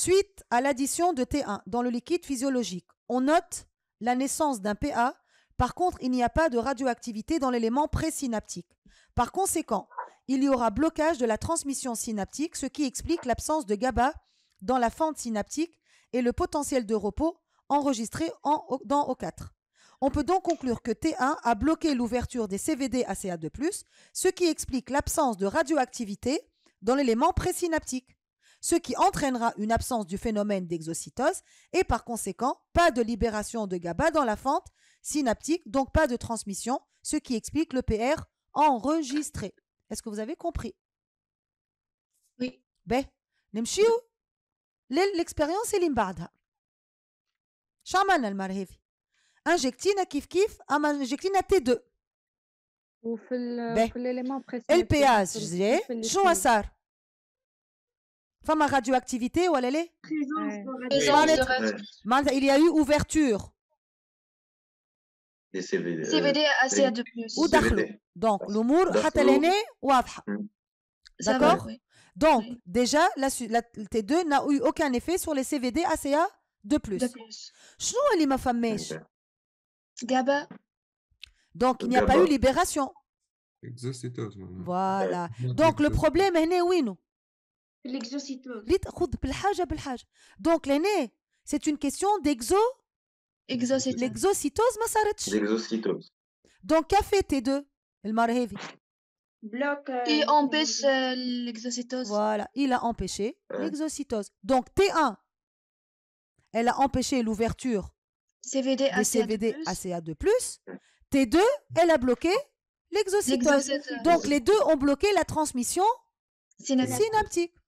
Suite à l'addition de T1 dans le liquide physiologique, on note la naissance d'un PA. Par contre, il n'y a pas de radioactivité dans l'élément présynaptique. Par conséquent, il y aura blocage de la transmission synaptique, ce qui explique l'absence de GABA dans la fente synaptique et le potentiel de repos enregistré en, dans O4. On peut donc conclure que T1 a bloqué l'ouverture des CVD à CA2+, ce qui explique l'absence de radioactivité dans l'élément présynaptique ce qui entraînera une absence du phénomène d'exocytose et par conséquent pas de libération de GABA dans la fente synaptique, donc pas de transmission, ce qui explique le PR enregistré. Est-ce que vous avez compris Oui. Ben, L'expérience est اللي من بعدها شعملنا à kif انجكتينا kif kif, injectine à T2. Ben, l'élément précis. Femme à radioactivité, où elle est Présence Il y a eu ouverture. Les CVD. CVD ACA2+. Ou Donc, l'humour, Hatalene, hmm. D'accord Donc, déjà, la, T2 n'a eu aucun effet sur les CVD ACA2+. De plus. Chnou, elle ma femme Gaba. Donc, il n'y a pas eu libération. Voilà. Donc, le problème, est né, L'exocytose. Donc l'aîné, c'est une question d'exo. L'exocytose, ma L'exocytose. Donc qu'a fait T2 euh, Le marhevi. Euh, Bloque empêche l'exocytose. Voilà, il a empêché euh. l'exocytose. Donc T1, elle a empêché l'ouverture CVD, CVD ACA2+. T2, elle a bloqué l'exocytose. Donc les deux ont bloqué la transmission synaptique.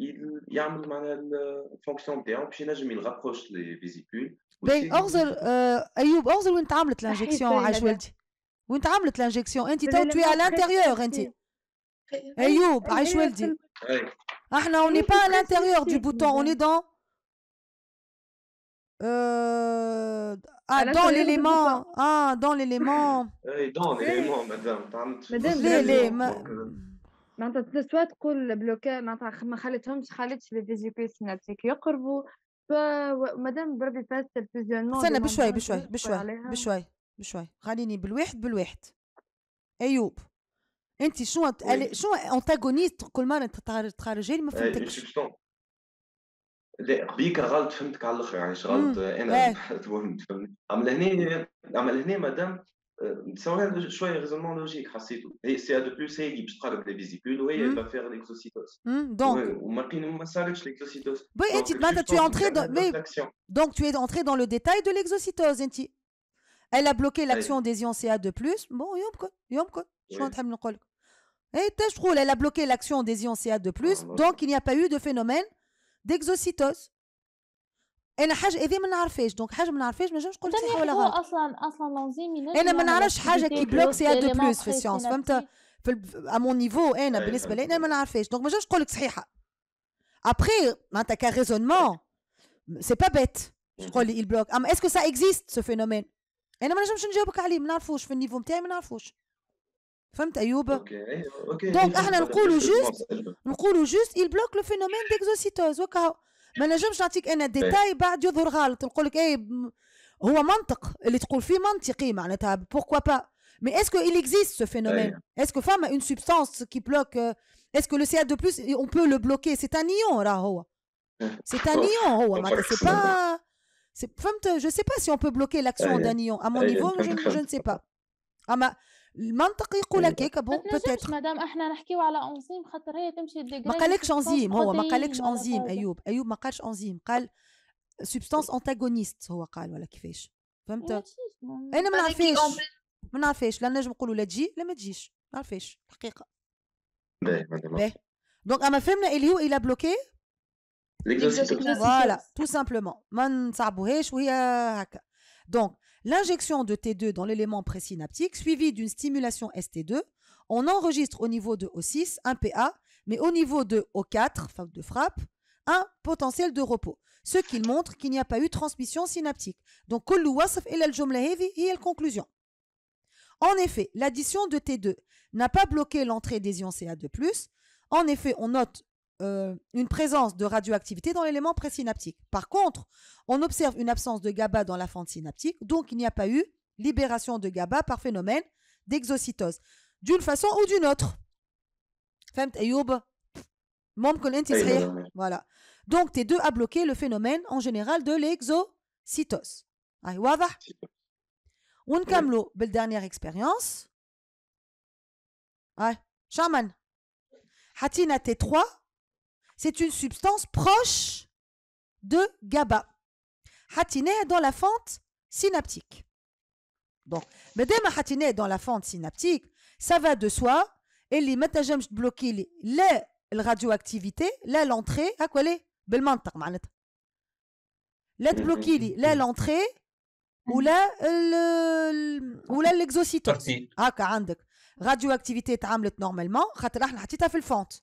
il y a une euh, fonction de terre, puis il rapproche les vésicules. Ben, Mais Orzel, euh, Ayoub, Orzel, où est-ce que l'injection Où est-ce que l'injection ben, Tu es à l'intérieur. Ayoub, Ayoub, ah non, on n'est pas à l'intérieur du bouton, on est dans. Euh... Ah, ah, dans l'élément. Ah, dans l'élément. Dans l'élément, madame. Madame, l'élément. معناتها سوا تقول بلوكا معناتها ما خلتهمش خلتش لي فيزيكيشن يقربوا فمادام بربي فاست الفيزيونمون استنى بشوي بشوي بشوي بشوي بشوي خليني بالواحد بالواحد ايوب انت شنو شنو انتاغونيست كل مره تخرجي ما فهمتكش لا قبيك غلط فهمتك على الاخر يعني غلط انا إيه. (laughs) فهمت اما لهنا اما لهنا مادام Euh, c'est un choix et raisonnement logique, c'est tout. Et c'est de plus, c'est Gibbs, les vésicules, oui, elle hmm. va faire l'exocytose. Hmm, donc. l'exocytose. Oui, et tu es entré dans. donc, tu es entré dans le détail de l'exocytose, Elle a bloqué l'action des ions CA2+. Bon, yom quoi, yom quoi. Je suis en train de le Et trouve, elle a bloqué l'action des ions CA2+, ah, donc il n'y a pas eu de phénomène d'exocytose. انا حاجه هذه ما نعرفهاش دونك حاجه ما نعرفهاش ما نجمش نقول صح ولا غلط اصلا اصلا لونزيم انا ما نعرفش حاجه كي بلوك سي ا دو بلوس في السيونس فهمت في امون نيفو انا أيوة، بالنسبه لي انا ما نعرفهاش دونك ما نجمش نقول لك صحيحه ابخي معناتها كريزونمون سي با بيت تقول لي البلوك اما اسكو سا اكزيست سو فينومين انا ما نجمش نجاوبك عليه ما نعرفوش في النيفو نتاعي ما نعرفوش فهمت ايوب اوكي اوكي دونك احنا نقولوا جوست نقولوا جوست il bloque le phénomène d'exocytose وكاو Je qu'il y a un détail بعد يظهر غلط نقول لك اي هو منطق اللي تقول فيه منطقي معناتها Pourquoi pas Mais est-ce qu'il existe ce phénomène Est-ce que femme a une substance qui bloque euh, Est-ce que le CH2+, on peut le bloquer C'est un ion, Rahoua. C'est un ion, Je ne sais pas si on peut bloquer l'action d'un ion. À mon niveau, je ne sais pas. Ah, المنطق يقول إيه. لك هيك بون بوتيتر مدام احنا نحكيو على انزيم خاطر هي تمشي ديغري ما قالكش انزيم هو ما قالكش انزيم ايوب ايوب ما قالش انزيم قال سبستانس انتاغونيست هو قال ولا كيفاش فهمت انا ما نعرفش ما نعرفش لا نجم نقولوا لا تجي لا ما تجيش ما نعرفش الحقيقه باهي دونك اما فهمنا اللي هو الى بلوكي فوالا تو سامبلومون ما نصعبوهاش وهي هكا دونك L'injection de T2 dans l'élément présynaptique suivie d'une stimulation ST2, on enregistre au niveau de O6 un PA, mais au niveau de O4, de frappe, un potentiel de repos, ce qui montre qu'il n'y a pas eu transmission synaptique. Donc, et la conclusion. En effet, l'addition de T2 n'a pas bloqué l'entrée des ions CA2+. En effet, on note euh, une présence de radioactivité dans l'élément présynaptique. Par contre, on observe une absence de GABA dans la fente synaptique, donc il n'y a pas eu libération de GABA par phénomène d'exocytose, d'une façon ou d'une autre. Voilà. Donc, tes deux a bloqué le phénomène en général de l'exocytose. On camlo, belle dernière expérience. Shaman. Hatina T3, c'est une substance proche de GABA. Hatiné dans la fente synaptique. Donc, mais dès ma est dans la fente synaptique, ça va de soi. Et les métagèmes bloquent la radioactivité, l'entrée, Ah quoi l'est L'aide la l'entrée ou l'exocytose. Le, ah, radioactivité est normalement, elle est dans la fente.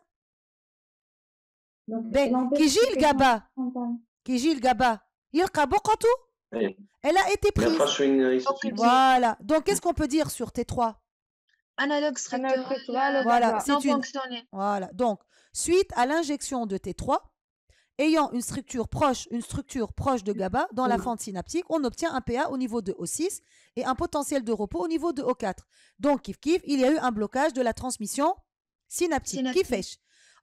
Ben, Kijil Gaba. Gaba. Elle a été prise. voilà. Donc, qu'est-ce qu'on peut dire sur T3 Analogue Voilà, c'est une... Voilà. Donc, suite à l'injection de T3, ayant une structure proche, une structure proche de GABA dans la fente synaptique, on obtient un PA au niveau de O6 et un potentiel de repos au niveau de O4. Donc, kif kif, il y a eu un blocage de la transmission synaptique. Qui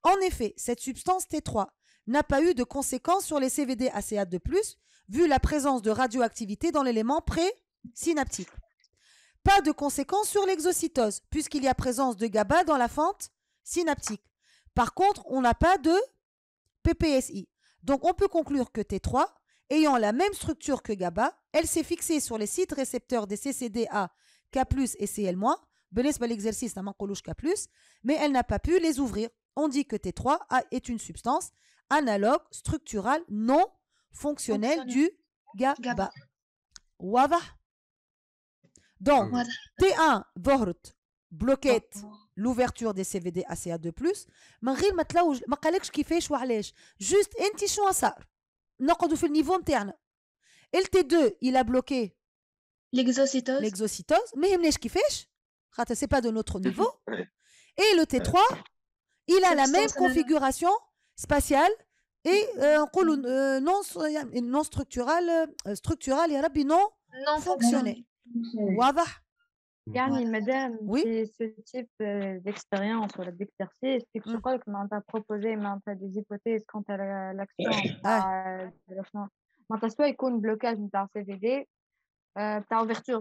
en effet, cette substance T3 n'a pas eu de conséquence sur les CVD de 2 vu la présence de radioactivité dans l'élément pré-synaptique. Pas de conséquence sur l'exocytose, puisqu'il y a présence de GABA dans la fente synaptique. Par contre, on n'a pas de PPSI. Donc on peut conclure que T3, ayant la même structure que GABA, elle s'est fixée sur les sites récepteurs des CCDA, K+, et CL-, hein, mais elle n'a pas pu les ouvrir on dit que T3 est une substance analogue, structurale, non fonctionnelle du GABA. GABA. Donc, T1, bloquait l'ouverture des CVD ACA2+, من غير ما juste niveau interne. Et t 2 il a bloqué l'exocytose l'exocytose mais يهمناش pas de notre (laughs) niveau et le T3 il a la même configuration spatiale et non, non structurale, et non, non Oui. Voilà. madame, oui. ce type euh, d'expérience ou d'exercice mm. proposé des hypothèses quant à l'action euh, ouverture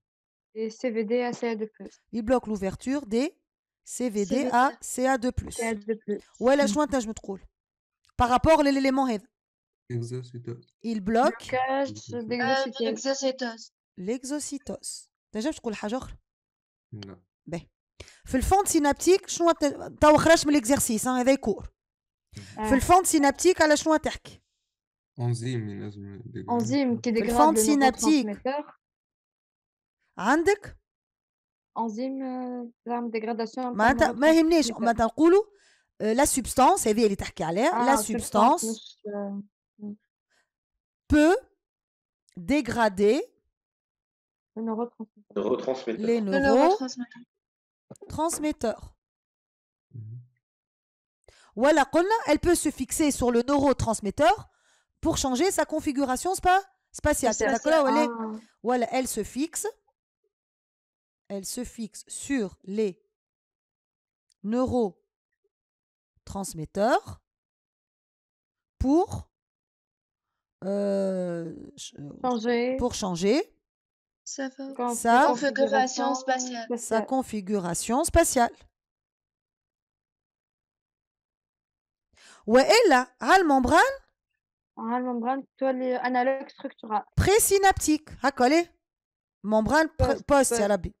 CVD à Il bloque l'ouverture des CVD, à CA2+. Ouais, la jointe, hein, je me trouve. Par rapport à l'élément rêve Il bloque l'exocytose. Euh, l'exocytose. Déjà, je trouve le hajor. Non. Ben. le الفونت synaptique, شنو as خرجت من le fond synaptique, à عندك انزيم peut ديغراداسيون ما substance, Transmetteur. dégrader les neurotransmetteurs. Mhm. elle peut se fixer sur le neurotransmetteur pour changer sa configuration spatiale. Ah. elle se fixe elle se fixe sur les neurotransmetteurs pour, euh, euh, changer. pour changer sa, configuration spatiale. Sa configuration spatiale. Ouais, elle a à la membrane. À la membrane, toile les structurale pré Présynaptique. À coller. Membrane post, synaptique à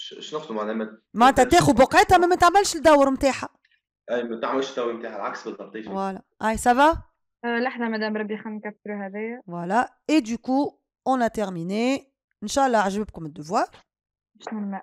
شنو نقصد معناها معناتها تاخذ بقعتها ما تعملش الدور نتاعها اي ما تعملش الدور نتاعها العكس بالضبط فوالا اي سافا آه، لحظه مدام ربي خلينا نكبروا هذايا فوالا اي دوكو اون ا تيرميني ان شاء الله عجبكم الدوفوار شنو نلمع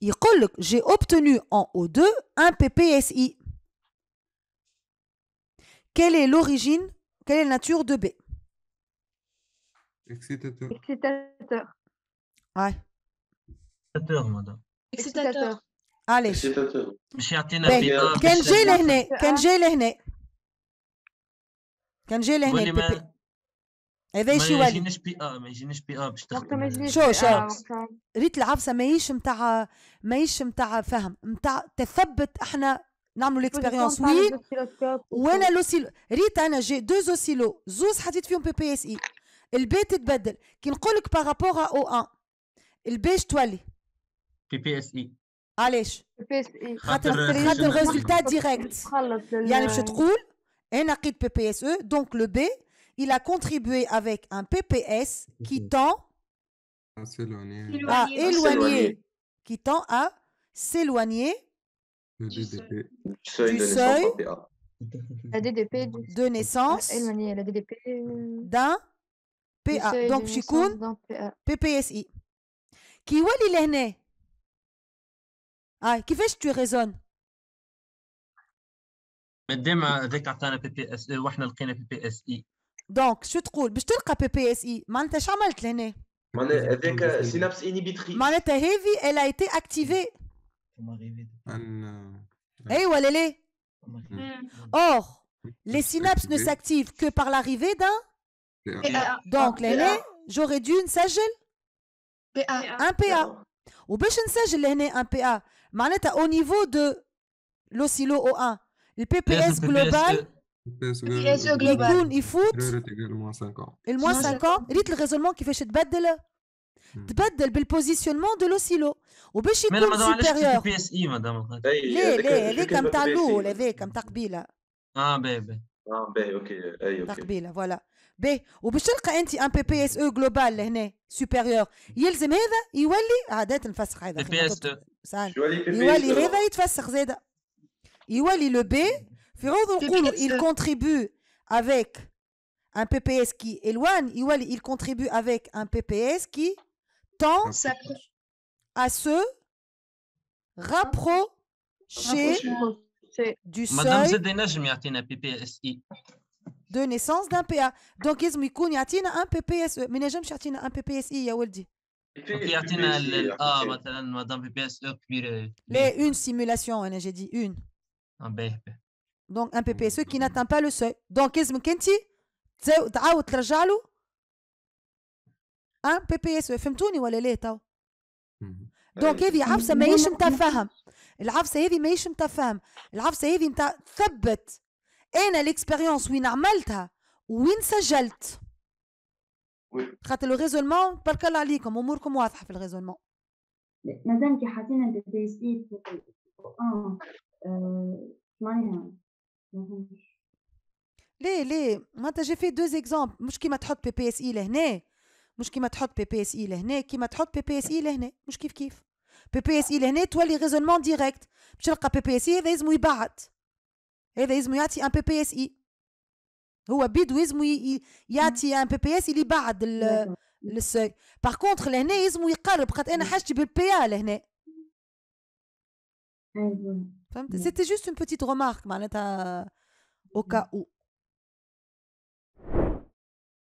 il j'ai obtenu en O2 un PPSI. Quelle est l'origine, quelle est la nature de B Excitateur. Excitateur. Excitateur, madame. Excitateur. Allez. Excitateur. Ben, Kenji lehne, Kenji lehne. Kenji هذا شي والي ما يجيناش بي ا ما يجيناش بي ا باش تخدم شو شو ريت العبسه ماهيش نتاع ماهيش نتاع فهم نتاع تثبت احنا نعملوا ليكسبيريونس وي وانا لوسيلو ريت انا جي دو زوسيلو زوز حطيت فيهم بي بي اس اي البي تتبدل كي نقول لك بارابور او ان البي تولي بي بي اس اي علاش؟ e. خاطر خاطر ريزولتا ديريكت يعني باش تقول انا لقيت بي بي اس او دونك لو بي il a contribué avec un PPS qui mhm. tend hein. à éloigner, qui tend à s'éloigner du seuil, du seuil la DDP de naissance d'un PA. Donc, Chikoun, PPSI. Qui est il né Ah, qui fait que tu raisonnes Mais dès ذكرت انا بي بي اس واحنا donc je te dis, bich te l'cap PPSI, man este chamalet l'nez. Man est euh, avec synapse inhibitrice. Man este heavy, elle a été activée. Arrivée. Ah, eh ouais hmm. les les. Or, les synapses ne s'activent que par l'arrivée d'un. Ah. Donc l'nez, j'aurais dû en s'agglue. Un PA. Ou bich ne s'agglue un PA. Man au niveau de l'oscillo O1. Le PPS global le gouns ils ans et le moins 5 ans, le raisonnement qui fait que hmm. tu positionnement de la madame est supérieure. Elle est comme est comme comme ça. comme est comme un e global est comme ça. est comme ça. est comme ça. Il est comme ça. il il contribue avec un PPS qui éloigne, il contribue avec un PPS qui tend à se rapprocher du seuil Madame un PPSI. de naissance d'un PA. Donc, il y a un PPS, Mais il un PPSI, ya Waldi. Une simulation, hein, j'ai dit une. Ah, ben, ben. دونك ان بي بي اس او كي ناتان با لو سوي دونك لازمك انت تعاود ترجع له ان بي بي اس او فهمتوني ولا لا تو دونك هذه عفسه ماهيش نتاع فهم العفسه هذه ماهيش نتاع فهم العفسه هذه نتاع ثبت انا ليكسبيريونس وين عملتها وين سجلت خاطر لو ريزولمون بارك الله عليكم اموركم واضحه في الريزولمون مادام كي حاطين بي اس اي فوق معناها مهم. ليه ما معناتها جي في دوز اكزومبل مش كيما تحط بي بي اس اي لهنا مش كيما تحط بي بي اس اي لهنا كيما تحط بي بي اس اي لهنا مش كيف كيف بي بي اس اي لهنا تولي ريزونمون ديريكت باش نلقى بي بي اس اي هذا لازم يبعد هذا لازم يعطي ان بي بي اس اي هو بيد لازم يعطي ان بي بي اس اللي بعد السي باغ كونتخ لهنا لازم يقرب خاطر انا حاجتي بالبي ا لهنا أيوة. C'était juste une petite remarque, euh, au cas où.